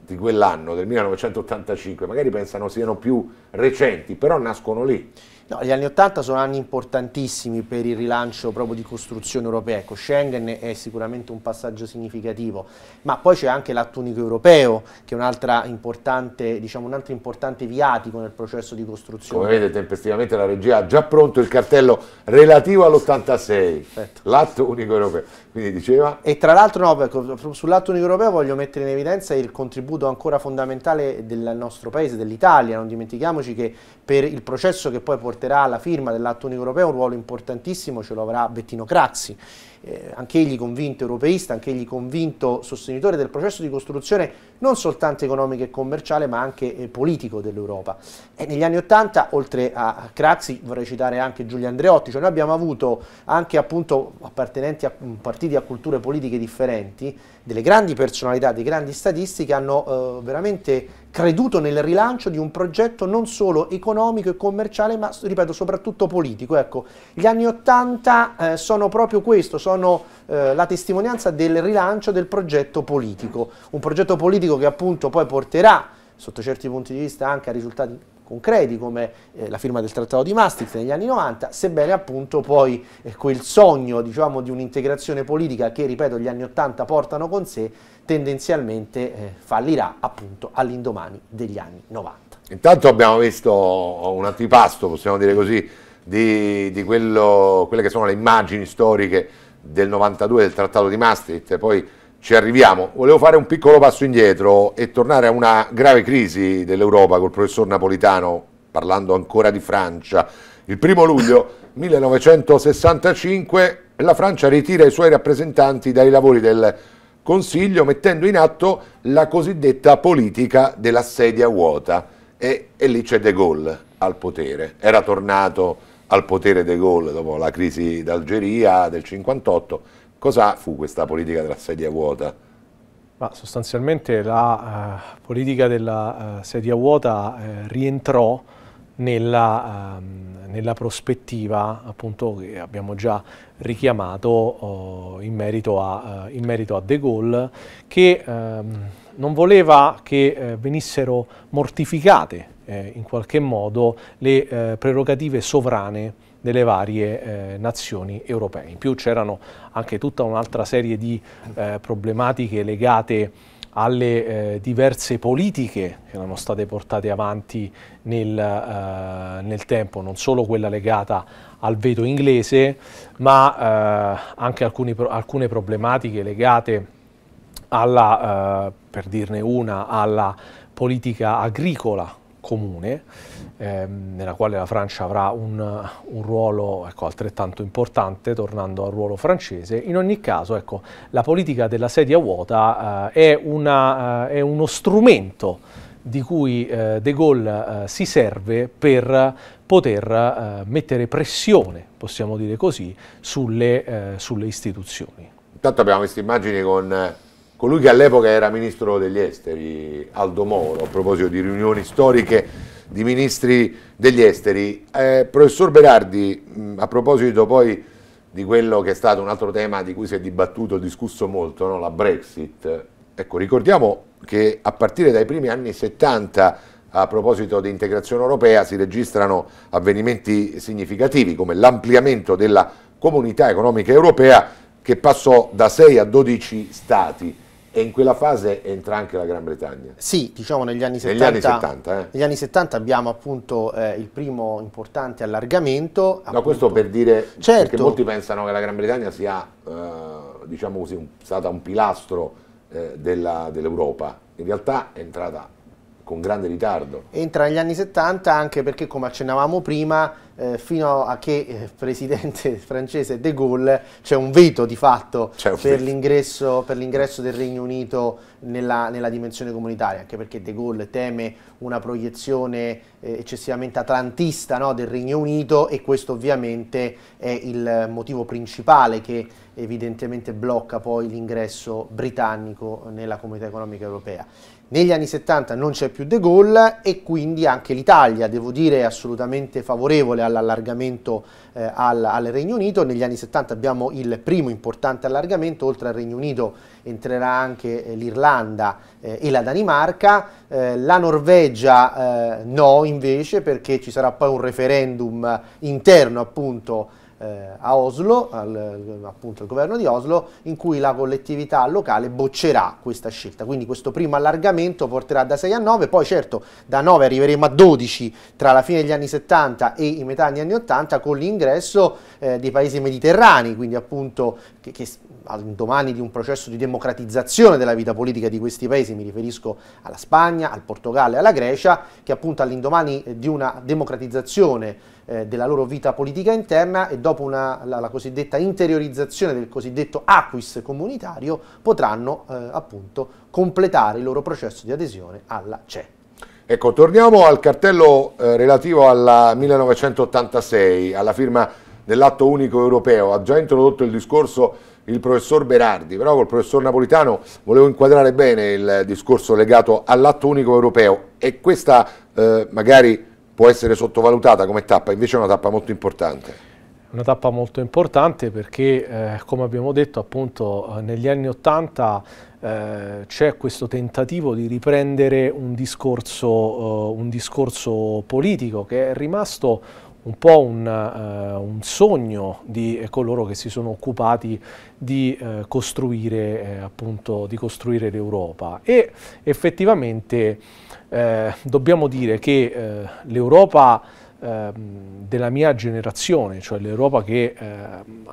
di quell'anno, del 1985, magari pensano siano più recenti, però nascono lì. No, gli anni 80 sono anni importantissimi per il rilancio proprio di costruzione europea. Ecco, Schengen è sicuramente un passaggio significativo, ma poi c'è anche l'atto unico europeo, che è un, importante, diciamo, un altro importante viatico nel processo di costruzione. Come vedete tempestivamente la regia ha già pronto il cartello relativo all'86, l'atto unico europeo. Quindi diceva... E tra l'altro no, sull'atto unico europeo voglio mettere in evidenza il contributo ancora fondamentale del nostro paese, dell'Italia, non dimentichiamoci che per il processo che poi porterà alla firma dell'atto unico europeo un ruolo importantissimo ce lo avrà Bettino Craxi eh, anch'egli convinto europeista, anch'egli convinto sostenitore del processo di costruzione non soltanto economico e commerciale ma anche eh, politico dell'Europa. E negli anni Ottanta, oltre a Crazzi, vorrei citare anche Giulio Andreotti, cioè noi abbiamo avuto anche appunto appartenenti a mm, partiti a culture politiche differenti, delle grandi personalità, dei grandi statisti che hanno eh, veramente creduto nel rilancio di un progetto non solo economico e commerciale ma ripeto soprattutto politico. Ecco, gli anni Ottanta eh, sono proprio questo, sono sono eh, la testimonianza del rilancio del progetto politico, un progetto politico che appunto poi porterà, sotto certi punti di vista, anche a risultati concreti come eh, la firma del trattato di Maastricht negli anni 90, sebbene appunto poi eh, quel sogno diciamo, di un'integrazione politica che, ripeto, gli anni 80 portano con sé, tendenzialmente eh, fallirà appunto all'indomani degli anni 90. Intanto abbiamo visto un antipasto, possiamo dire così, di, di quello, quelle che sono le immagini storiche del 92 del trattato di Maastricht, poi ci arriviamo. Volevo fare un piccolo passo indietro e tornare a una grave crisi dell'Europa col professor Napolitano, parlando ancora di Francia. Il primo luglio 1965 la Francia ritira i suoi rappresentanti dai lavori del Consiglio mettendo in atto la cosiddetta politica della sedia vuota e, e lì c'è De Gaulle al potere. Era tornato al potere De Gaulle dopo la crisi d'Algeria del 58, cosa fu questa politica della sedia vuota? Ma sostanzialmente la eh, politica della eh, sedia vuota eh, rientrò nella, ehm, nella, prospettiva appunto, che abbiamo già richiamato oh, in, merito a, eh, in, merito a, De Gaulle che ehm, non voleva che eh, venissero mortificate eh, in qualche modo le eh, prerogative sovrane delle varie eh, nazioni europee. In più c'erano anche tutta un'altra serie di eh, problematiche legate alle eh, diverse politiche che erano state portate avanti nel, eh, nel, tempo, non solo quella legata al veto inglese, ma anche alcuni, alcune problematiche legate alla, per dirne una, alla politica agricola comune, ehm, nella quale la Francia avrà un, un ruolo ecco, altrettanto importante, tornando al ruolo francese. In ogni caso, ecco, la politica della sedia vuota eh, è, una, eh, è uno strumento di cui eh, De Gaulle eh, si serve per poter eh, mettere pressione, possiamo dire così, sulle, eh, sulle istituzioni. Intanto abbiamo queste immagini con eh, colui che all'epoca era ministro degli esteri, Aldo Moro, a proposito di riunioni storiche di ministri degli esteri. Eh, professor Berardi, a proposito poi di quello che è stato un altro tema di cui si è dibattuto, discusso molto, no? la Brexit, ecco, ricordiamo che a partire dai primi anni 70 a proposito di integrazione europea si registrano avvenimenti significativi come l'ampliamento della comunità economica europea che passò da 6 a 12 stati e in quella fase entra anche la Gran Bretagna. Sì, diciamo negli anni 70. Negli anni 70, eh. negli anni 70 abbiamo appunto eh, il primo importante allargamento. Ma no, questo per dire, certo. perché molti pensano che la Gran Bretagna sia, eh, diciamo così, un, stata un pilastro eh, dell'Europa. in realtà è entrata con grande ritardo. Entra negli anni 70 anche perché, come accennavamo prima, eh, fino a che il eh, presidente francese De Gaulle c'è un veto di fatto per l'ingresso, del Regno Unito nella, nella, dimensione comunitaria, anche perché De Gaulle teme una proiezione eh, eccessivamente atlantista no, del Regno Unito e questo ovviamente è il motivo principale che evidentemente blocca poi l'ingresso britannico nella comunità economica europea. Negli anni 70 non c'è più De Gaulle e quindi anche l'Italia, devo dire, è assolutamente favorevole all'allargamento eh, al, al, Regno Unito. Negli anni 70 abbiamo il primo importante allargamento, oltre al Regno Unito entrerà anche eh, l'Irlanda eh, e la Danimarca. Eh, la Norvegia eh, no invece perché ci sarà poi un referendum interno appunto eh, a Oslo, al, appunto al governo di Oslo, in cui la collettività locale boccerà questa scelta. Quindi questo primo allargamento porterà da 6 a 9, poi certo da 9 arriveremo a 12 tra la fine degli anni 70 e i metà degli anni 80 con l'ingresso eh, dei paesi mediterranei, quindi appunto che, che all'indomani di un processo di democratizzazione della vita politica di questi paesi, mi riferisco alla Spagna, al Portogallo e alla Grecia, che appunto all'indomani di una democratizzazione eh, della loro vita politica interna e dopo una, la, la, cosiddetta interiorizzazione del cosiddetto acquis comunitario potranno eh, appunto completare il loro processo di adesione alla CE. Ecco, torniamo al cartello eh, relativo alla 1986, alla firma dell'atto unico europeo, ha già introdotto il discorso il professor Berardi, però col professor Napolitano volevo inquadrare bene il discorso legato all'atto unico europeo e questa eh, magari può essere sottovalutata come tappa, invece è una tappa molto importante. Una tappa molto importante perché, eh, come abbiamo detto, appunto eh, negli anni Ottanta eh, c'è questo tentativo di riprendere un discorso, eh, un discorso politico che è rimasto un po' un, uh, un, sogno di eh, coloro che si sono occupati di uh, costruire uh, appunto di costruire l'Europa e effettivamente dobbiamo dire che l'Europa Ehm, della mia generazione, cioè l'Europa che eh,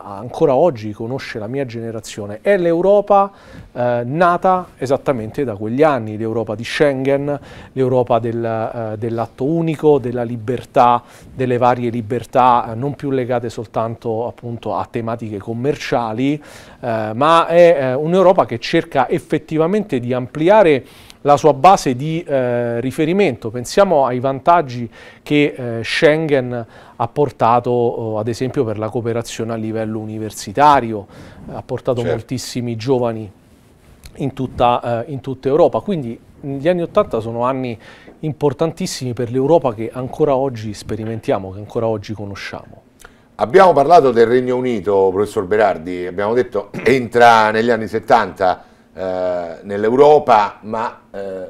ancora oggi conosce la mia generazione, è l'Europa eh, nata esattamente da quegli anni, l'Europa di Schengen, l'Europa del, eh, dell'atto unico, della libertà, delle varie libertà eh, non più legate soltanto appunto a tematiche commerciali, eh, ma è eh, un'Europa che cerca effettivamente di ampliare la sua base di eh, riferimento. Pensiamo ai vantaggi che eh, Schengen ha portato, oh, ad esempio, per la cooperazione a livello universitario, eh, ha portato certo. moltissimi giovani in tutta, eh, in tutta Europa. Quindi gli anni Ottanta sono anni importantissimi per l'Europa che ancora oggi sperimentiamo, che ancora oggi conosciamo. Abbiamo parlato del Regno Unito, professor Berardi, abbiamo detto entra negli anni 70 eh, nell'Europa, ma eh,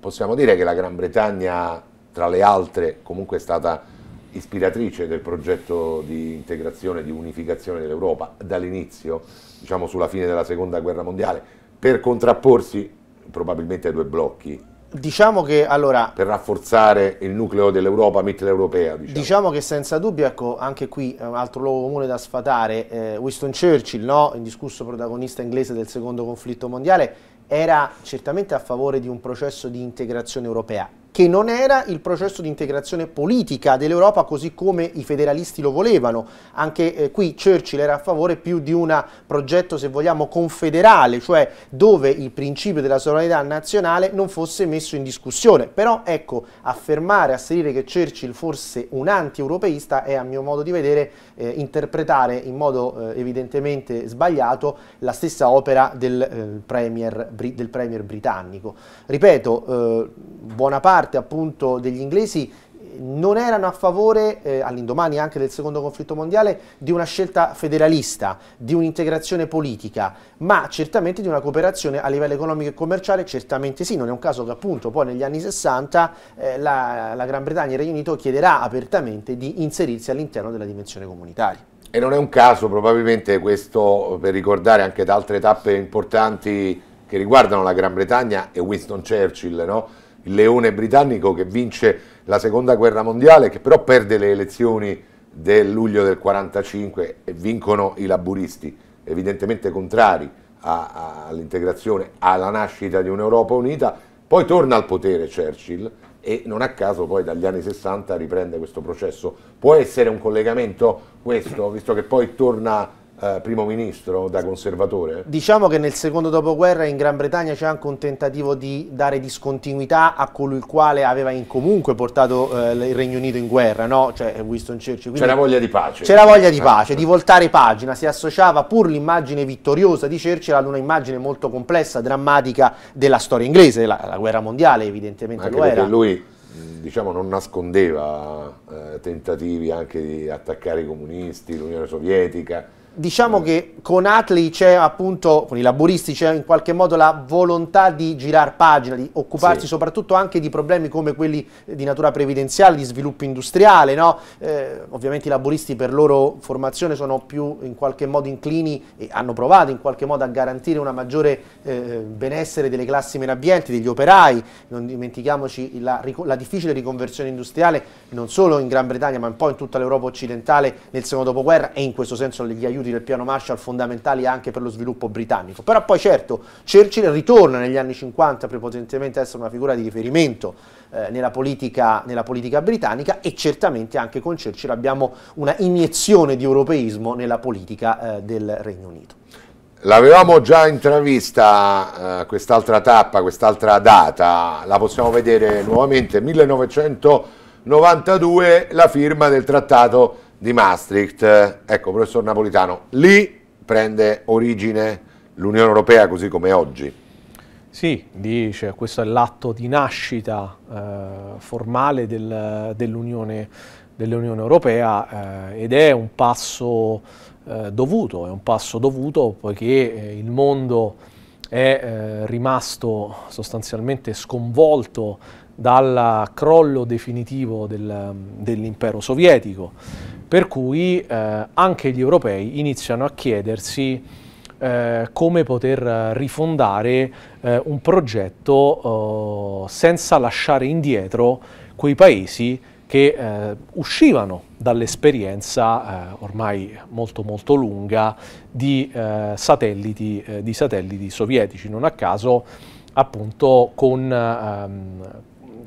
possiamo dire che la Gran Bretagna, tra le altre, comunque è stata ispiratrice del progetto di integrazione, di unificazione dell'Europa dall'inizio, diciamo sulla fine della Seconda Guerra Mondiale, per contrapporsi probabilmente ai due blocchi, Diciamo che allora. Per rafforzare il nucleo dell'Europa mitteleuropea. Diciamo. diciamo che senza dubbio, ecco, anche qui eh, un altro luogo comune da sfatare. Eh, Winston Churchill, no, indiscusso protagonista inglese del secondo conflitto mondiale, era certamente a favore di un processo di integrazione europea che non era il processo di integrazione politica dell'Europa così come i federalisti lo volevano. Anche eh, qui Churchill era a favore più di un progetto, se vogliamo, confederale, cioè dove il principio della sovranità nazionale non fosse messo in discussione. Però ecco, affermare, asserire che Churchill fosse un anti-europeista è a mio modo di vedere eh, interpretare in modo eh, evidentemente sbagliato la stessa opera del, eh, premier, del premier britannico. Ripeto, eh, buona parte parte appunto degli inglesi non erano a favore, eh, all'indomani anche del secondo conflitto mondiale, di una scelta federalista, di un'integrazione politica, ma certamente di una cooperazione a livello economico e commerciale, certamente sì, non è un caso che appunto poi negli anni 60 eh, la, la Gran Bretagna e il Regno Unito chiederà apertamente di inserirsi all'interno della dimensione comunitaria. E non è un caso probabilmente questo per ricordare anche da altre tappe importanti che riguardano la Gran Bretagna e Winston Churchill, no? il leone britannico che vince la seconda guerra mondiale, che però perde le elezioni del luglio del 45 e vincono i laburisti, evidentemente contrari all'integrazione, alla nascita di un'Europa unita, poi torna al potere Churchill e non a caso poi dagli anni 60 riprende questo processo. Può essere un collegamento questo, visto che poi torna eh, primo ministro da conservatore? Diciamo che nel secondo dopoguerra in Gran Bretagna c'è anche un tentativo di dare discontinuità a colui il quale aveva comunque portato eh, il Regno Unito in guerra, no? cioè Winston Churchill. C'era voglia di pace. C'era voglia di eh. pace, di voltare pagina, si associava pur l'immagine vittoriosa di Churchill ad una immagine molto complessa, drammatica della storia inglese, la, la guerra mondiale evidentemente anche lo era. lui diciamo, non nascondeva eh, tentativi anche di attaccare i comunisti, l'Unione Sovietica, diciamo che con Atli c'è appunto, con i laburisti c'è in qualche modo la volontà di girare pagina, di occuparsi sì. soprattutto anche di problemi come quelli di natura previdenziale, di sviluppo industriale, no? eh, ovviamente i laburisti per loro formazione sono più in qualche modo inclini e hanno provato in qualche modo a garantire una maggiore eh, benessere delle classi meno abbienti, degli operai, non dimentichiamoci la, la difficile riconversione industriale non solo in Gran Bretagna ma un po' in tutta l'Europa occidentale nel secondo dopoguerra e in questo senso gli aiuti aiuti del piano Marshall fondamentali anche per lo sviluppo britannico. Però poi certo Churchill ritorna negli anni 50 prepotentemente ad essere una figura di riferimento eh, nella, politica, nella politica britannica e certamente anche con Churchill abbiamo una iniezione di europeismo nella politica eh, del Regno Unito. L'avevamo già intravista eh, quest'altra tappa, quest'altra data, la possiamo vedere nuovamente, 1992, la firma del trattato di Maastricht, ecco professor Napolitano, lì prende origine l'Unione Europea così come oggi. Sì, dice, questo è l'atto di nascita eh, formale del, dell'Unione, dell Europea eh, ed è un passo eh, dovuto, è un passo dovuto poiché eh, il mondo è eh, rimasto sostanzialmente sconvolto dal crollo definitivo del, dell'impero sovietico per cui eh, anche gli europei iniziano a chiedersi eh, come poter eh, rifondare eh, un progetto oh, senza lasciare indietro quei paesi che eh, uscivano dall'esperienza eh, ormai molto molto lunga di satelliti, di, satelliti, sovietici, non a caso appunto con ehm,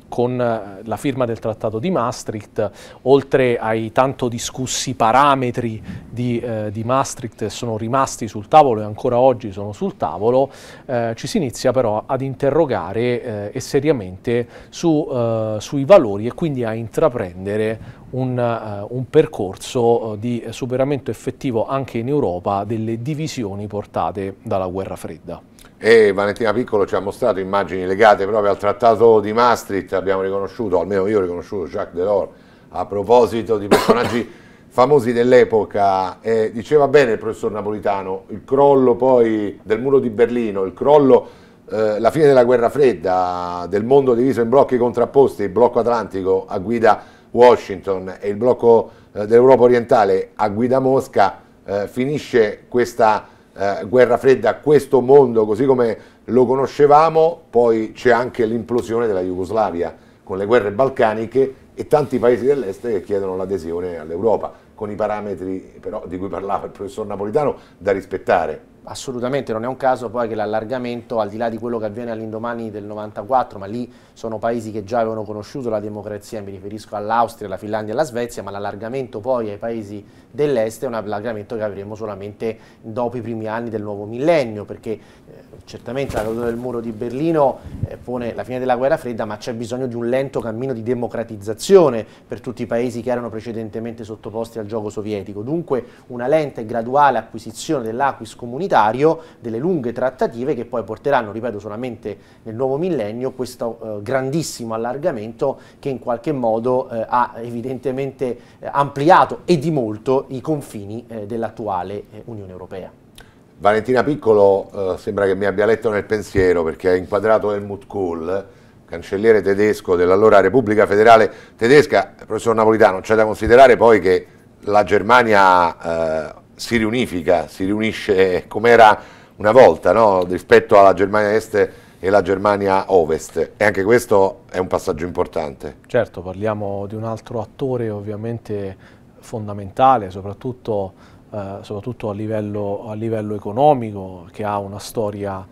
con eh, la firma del Trattato di Maastricht, oltre ai tanto discussi parametri di, eh, di Maastricht sono rimasti sul tavolo e ancora oggi sono sul tavolo, eh, ci si inizia però ad interrogare eh, seriamente su, eh, sui valori e quindi a intraprendere un, eh, un percorso di superamento effettivo anche in Europa delle divisioni portate dalla guerra fredda e Valentina Piccolo ci ha mostrato immagini legate proprio al trattato di Maastricht, abbiamo riconosciuto, almeno io ho riconosciuto Jacques Delors, a proposito di personaggi famosi dell'epoca, eh, diceva bene il professor Napolitano, il crollo poi del muro di Berlino, il crollo, eh, la fine della guerra fredda, del mondo diviso in blocchi contrapposti, il blocco atlantico a guida Washington e il blocco eh, dell'Europa orientale a guida Mosca, eh, finisce questa eh, guerra fredda, questo mondo così come lo conoscevamo, poi c'è anche l'implosione della Jugoslavia con le guerre balcaniche e tanti paesi dell'est che chiedono l'adesione all'Europa, con i parametri però di cui parlava il professor Napolitano da rispettare assolutamente non è un caso poi che l'allargamento, al di là di quello che avviene all'indomani del 94, ma lì sono paesi che già avevano conosciuto la democrazia, mi riferisco all'Austria, alla Finlandia e alla Svezia, ma l'allargamento poi ai paesi dell'est è un allargamento che avremo solamente dopo i primi anni del nuovo millennio, perché eh, certamente la caduta del muro di Berlino eh, pone la fine della guerra fredda, ma c'è bisogno di un lento cammino di democratizzazione per tutti i paesi che erano precedentemente sottoposti al gioco sovietico. Dunque una lenta e graduale acquisizione dell'acquis comunitaria sanitario, delle lunghe trattative che poi porteranno, ripeto, solamente nel nuovo millennio questo eh, grandissimo allargamento che in qualche modo eh, ha evidentemente eh, ampliato e di molto i confini eh, dell'attuale eh, Unione Europea. Valentina Piccolo sembra che mi abbia letto nel pensiero perché ha inquadrato Helmut Kohl cancelliere tedesco dell'allora Repubblica Federale Tedesca, professor Napolitano, c'è da considerare poi che la Germania eh, si riunifica, si riunisce come era una volta no? rispetto alla Germania Est e la Germania Ovest e anche questo è un passaggio importante. Certo, parliamo di un altro attore ovviamente fondamentale, soprattutto, eh, soprattutto a, livello, a, livello, economico, che ha una storia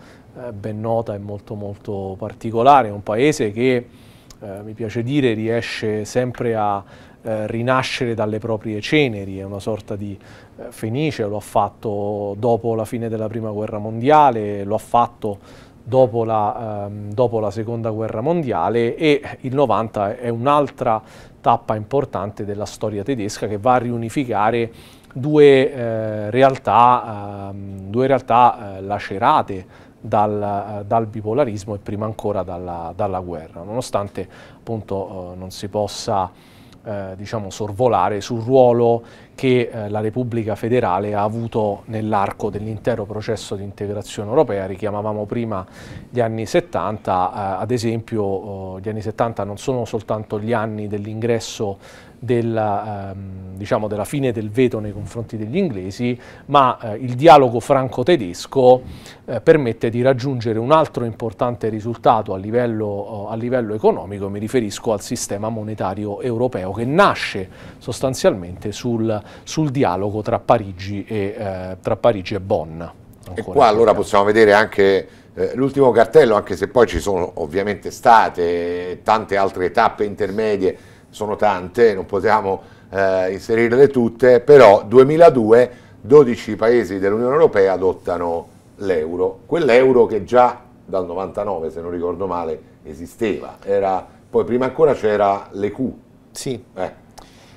eh, ben nota e molto molto particolare, è un paese che eh, mi piace dire riesce sempre a eh, rinascere dalle proprie ceneri, è una sorta di eh, fenice, lo ha fatto dopo la fine della prima guerra mondiale, lo ha fatto dopo la, ehm, dopo la seconda guerra mondiale e il 90 è un'altra tappa importante della storia tedesca che va a riunificare due eh, realtà, ehm, due realtà eh, lacerate dal, eh, dal, bipolarismo e prima ancora dalla, dalla guerra, nonostante appunto eh, non si possa eh, diciamo, sorvolare sul ruolo che eh, la Repubblica federale ha avuto nell'arco dell'intero processo di integrazione europea. Richiamavamo prima gli anni 70, eh, ad esempio oh, gli anni 70 non sono soltanto gli anni dell'ingresso della, ehm, diciamo della, fine del veto nei confronti degli inglesi, ma eh, il dialogo franco-tedesco eh, permette di raggiungere un altro importante risultato a livello, eh, a livello economico, mi riferisco al sistema monetario europeo che nasce sostanzialmente sul, sul dialogo tra Parigi e, eh, tra Parigi e Bonn. E qua allora possiamo vedere anche eh, l'ultimo cartello, anche se poi ci sono ovviamente state tante altre tappe intermedie sono tante, non possiamo eh, inserirle tutte, però 2002 12 paesi dell'Unione Europea adottano l'euro, quell'euro che già dal 99 se non ricordo male esisteva, Era, poi prima ancora c'era l'EQ. Sì, eh.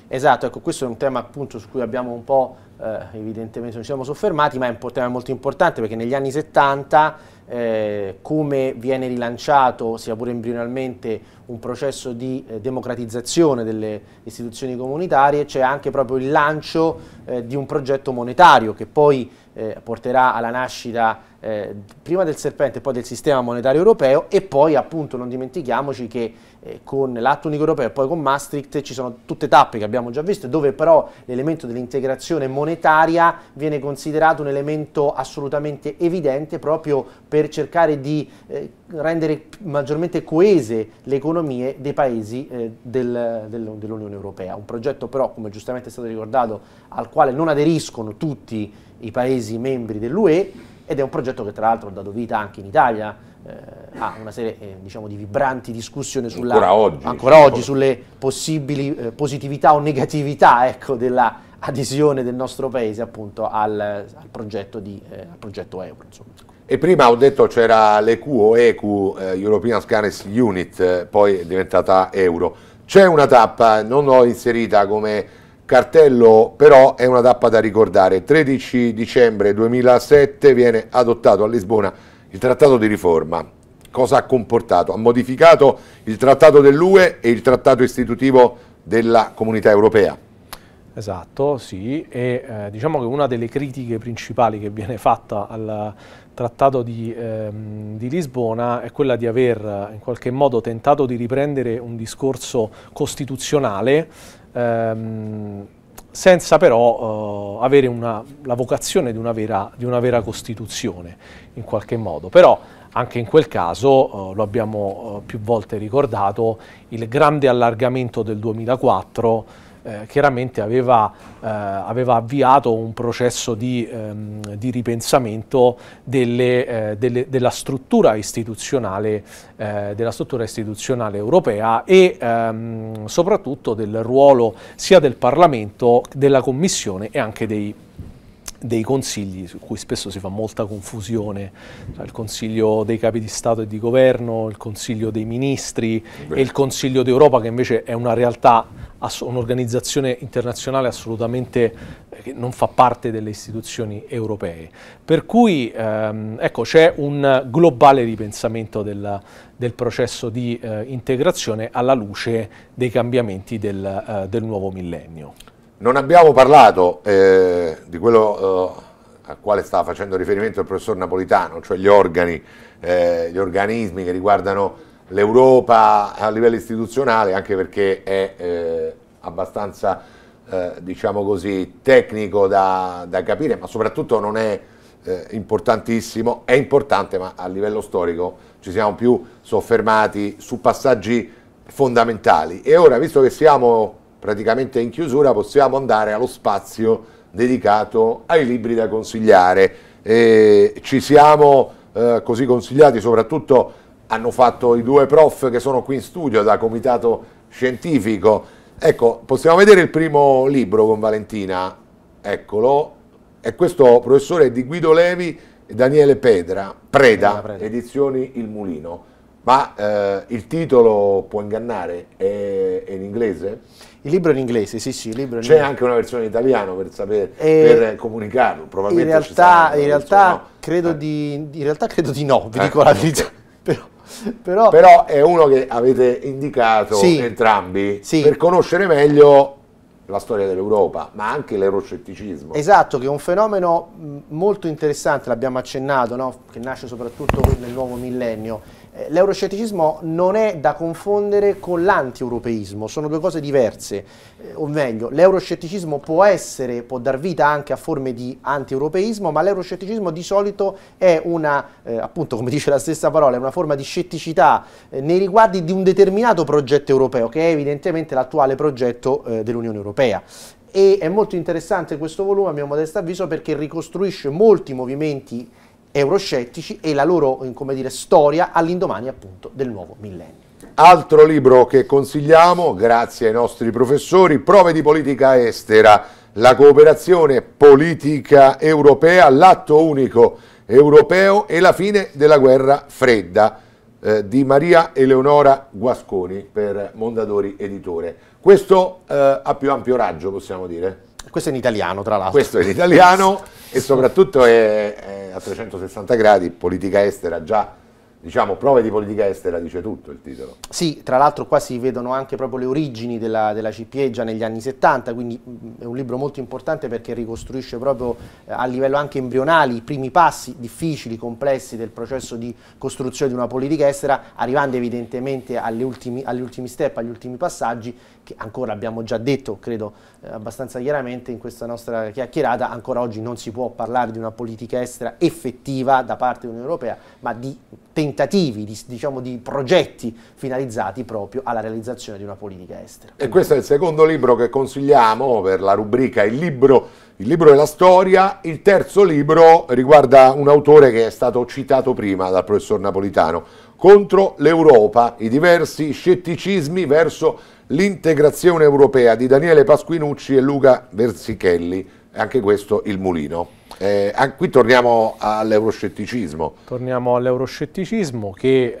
esatto, ecco questo è un tema appunto su cui abbiamo un po' eh, evidentemente non ci siamo soffermati, ma è un tema molto importante perché negli anni 70 eh, come viene rilanciato, sia pure embrionalmente, un processo di eh, democratizzazione delle istituzioni comunitarie, c'è anche proprio il lancio eh, di un progetto monetario che poi eh, porterà alla nascita eh, prima del serpente e poi del sistema monetario europeo e poi appunto non dimentichiamoci che eh, con l'atto unico europeo e poi con Maastricht ci sono tutte tappe che abbiamo già visto dove però l'elemento dell'integrazione monetaria viene considerato un elemento assolutamente evidente proprio per cercare di eh, rendere maggiormente coese le economie dei paesi eh, del, del, dell'Unione Europea. Un progetto però, come giustamente è stato ricordato, al quale non aderiscono tutti i paesi membri dell'UE ed è un progetto che tra l'altro ha dato vita anche in Italia eh, a una serie eh, diciamo, di vibranti discussioni sulla, ancora oggi, ancora oggi sulle possibili eh, positività o negatività ecco, della del nostro paese appunto al, al, progetto, di, eh, al progetto, euro. Insomma. E prima ho detto c'era l'EQU o EQ, eh, European Scares Unit, eh, poi è diventata euro. C'è una tappa, non l'ho inserita come Cartello però è una tappa da ricordare. 13 dicembre 2007 viene adottato a Lisbona il trattato di riforma. Cosa ha comportato? Ha modificato il trattato dell'UE e il trattato istitutivo della comunità europea. Esatto, sì, e eh, diciamo che una delle critiche principali che viene fatta al Trattato di, ehm, di, Lisbona è quella di aver eh, in qualche modo tentato di riprendere un discorso costituzionale ehm, senza però eh, avere una, la vocazione di una, vera, di una, vera, Costituzione in qualche modo. Però anche in quel caso, eh, lo abbiamo eh, più volte ricordato, il grande allargamento del 2004 eh, chiaramente aveva, eh, aveva, avviato un processo di, ehm, di ripensamento delle, eh, delle, della, struttura istituzionale, eh, della struttura istituzionale europea e ehm, soprattutto del ruolo sia del Parlamento, della Commissione e anche dei dei consigli su cui spesso si fa molta confusione, cioè il consiglio dei capi di Stato e di governo, il consiglio dei ministri Beh. e il consiglio d'Europa che invece è una realtà, un'organizzazione internazionale assolutamente eh, che non fa parte delle istituzioni europee. Per cui ehm, ecco, c'è un globale ripensamento del, del processo di eh, integrazione alla luce dei cambiamenti del, eh, del nuovo millennio. Non abbiamo parlato eh, di quello eh, a quale stava facendo riferimento il professor Napolitano, cioè gli organi, eh, gli organismi che riguardano l'Europa a livello istituzionale, anche perché è eh, abbastanza, eh, diciamo così, tecnico da, da, capire, ma soprattutto non è eh, importantissimo, è importante ma a livello storico ci siamo più soffermati su passaggi fondamentali e ora visto che siamo praticamente in chiusura possiamo andare allo spazio dedicato ai libri da consigliare. E ci siamo eh, così consigliati, soprattutto hanno fatto i due prof che sono qui in studio da comitato scientifico. Ecco, possiamo vedere il primo libro con Valentina, eccolo, è questo professore di Guido Levi e Daniele Pedra, Preda, Preda. edizioni Il Mulino. Ma eh, il titolo può ingannare, è, è in inglese? Il libro in inglese, sì, sì, il libro in C'è anche una versione in italiano per sapere, e per comunicarlo, probabilmente in realtà, in realtà no. credo eh. di, in realtà credo di no, vi eh. dico la verità. Però, però, però, è uno che avete indicato sì, entrambi sì. per conoscere meglio la storia dell'Europa, ma anche l'euroscetticismo. Esatto, che è un fenomeno molto interessante, l'abbiamo accennato, no? che nasce soprattutto nel nuovo millennio eh, l'euroscetticismo non è da confondere con l'anti-europeismo, sono due cose diverse, eh, o meglio, l'euroscetticismo può essere, può dar vita anche a forme di anti-europeismo, ma l'euroscetticismo di solito è una, eh, appunto come dice la stessa parola, è una forma di scetticità eh, nei riguardi di un determinato progetto europeo, che è evidentemente l'attuale progetto eh, dell'Unione Europea e è molto interessante questo volume a mio modesto avviso perché ricostruisce molti movimenti euroscettici e la loro dire, storia all'indomani appunto del nuovo millennio. Altro libro che consigliamo, grazie ai nostri professori, Prove di politica estera, la cooperazione politica europea, l'atto unico europeo e la fine della guerra fredda eh, di Maria Eleonora Guasconi per Mondadori Editore. Questo eh, a più ampio raggio possiamo dire. Questo è in italiano, tra l'altro. Questo è in italiano e soprattutto è, è a 360 gradi politica estera già diciamo, prove di politica estera dice tutto il titolo. Sì, tra l'altro qua si vedono anche proprio le origini della, della CPE già negli anni 70, quindi mm, è un libro molto importante perché ricostruisce proprio eh, a livello anche embrionale i primi passi difficili, complessi del processo di costruzione di una politica estera, arrivando evidentemente ultimi, agli ultimi step, agli ultimi passaggi che ancora abbiamo già detto, credo eh, abbastanza chiaramente in questa nostra chiacchierata, ancora oggi non si può parlare di una politica estera effettiva da parte dell'Unione Europea, ma di tentativi, di, diciamo, di progetti finalizzati proprio alla realizzazione di una politica estera. E questo è il secondo libro che consigliamo per la rubrica Il libro, il libro della storia. Il terzo libro riguarda un autore che è stato citato prima dal professor Napolitano, Contro l'Europa, i diversi scetticismi verso l'integrazione europea di Daniele Pasquinucci e Luca Versichelli. Anche questo il mulino. Eh, qui torniamo all'euroscetticismo. Torniamo all'euroscetticismo che eh,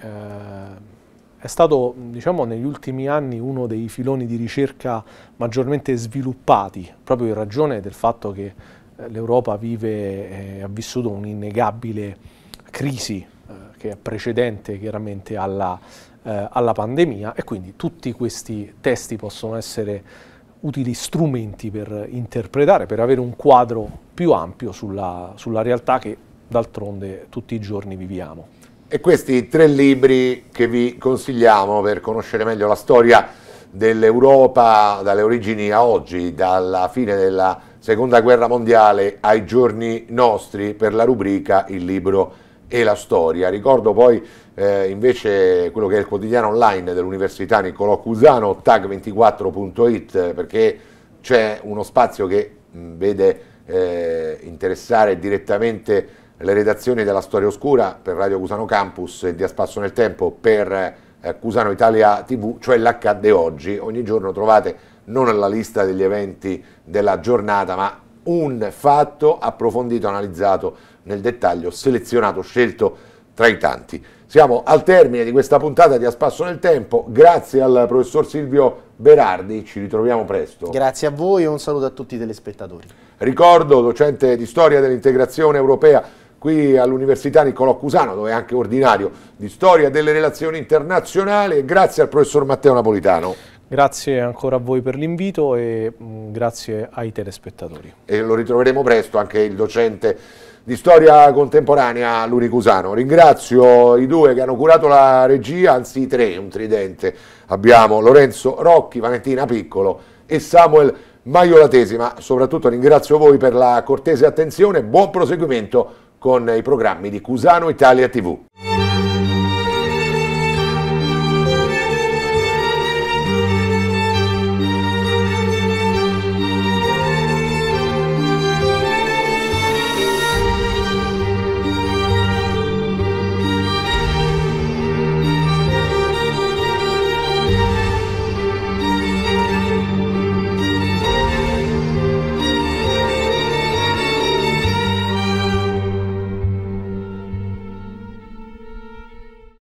è stato diciamo, negli ultimi anni uno dei filoni di ricerca maggiormente sviluppati, proprio in ragione del fatto che eh, l'Europa vive eh, ha vissuto un'innegabile crisi eh, che è precedente chiaramente alla, eh, alla pandemia e quindi tutti questi testi possono essere utili strumenti per interpretare, per avere un quadro più ampio sulla, sulla realtà che d'altronde tutti i giorni viviamo. E questi tre libri che vi consigliamo per conoscere meglio la storia dell'Europa dalle origini a oggi, dalla fine della seconda guerra mondiale ai giorni nostri, per la rubrica Il libro e la storia. Ricordo poi eh, invece quello che è il quotidiano online dell'Università Niccolò Cusano, tag24.it, perché c'è uno spazio che mh, vede eh, interessare direttamente le redazioni della Storia Oscura per Radio Cusano Campus e di A Spasso nel Tempo per eh, Cusano Italia TV, cioè l'accadde oggi. Ogni giorno trovate non la lista degli eventi della giornata, ma un fatto approfondito, analizzato nel dettaglio, selezionato, scelto tra i tanti. Siamo al termine di questa puntata di A Spasso nel Tempo, grazie al professor Silvio Berardi, ci ritroviamo presto. Grazie a voi e un saluto a tutti i telespettatori. Ricordo, docente di Storia dell'Integrazione Europea qui all'Università Niccolò Cusano, dove è anche ordinario di Storia delle Relazioni Internazionali, e grazie al professor Matteo Napolitano. Grazie ancora a voi per l'invito e mm, grazie ai telespettatori. E lo ritroveremo presto anche il docente di storia contemporanea Luricusano. Ringrazio i due che hanno curato la regia, anzi i tre, un tridente. Abbiamo Lorenzo Rocchi, Valentina Piccolo e Samuel Maiolatesi, ma soprattutto ringrazio voi per la cortese attenzione buon proseguimento con i programmi di Cusano Italia TV.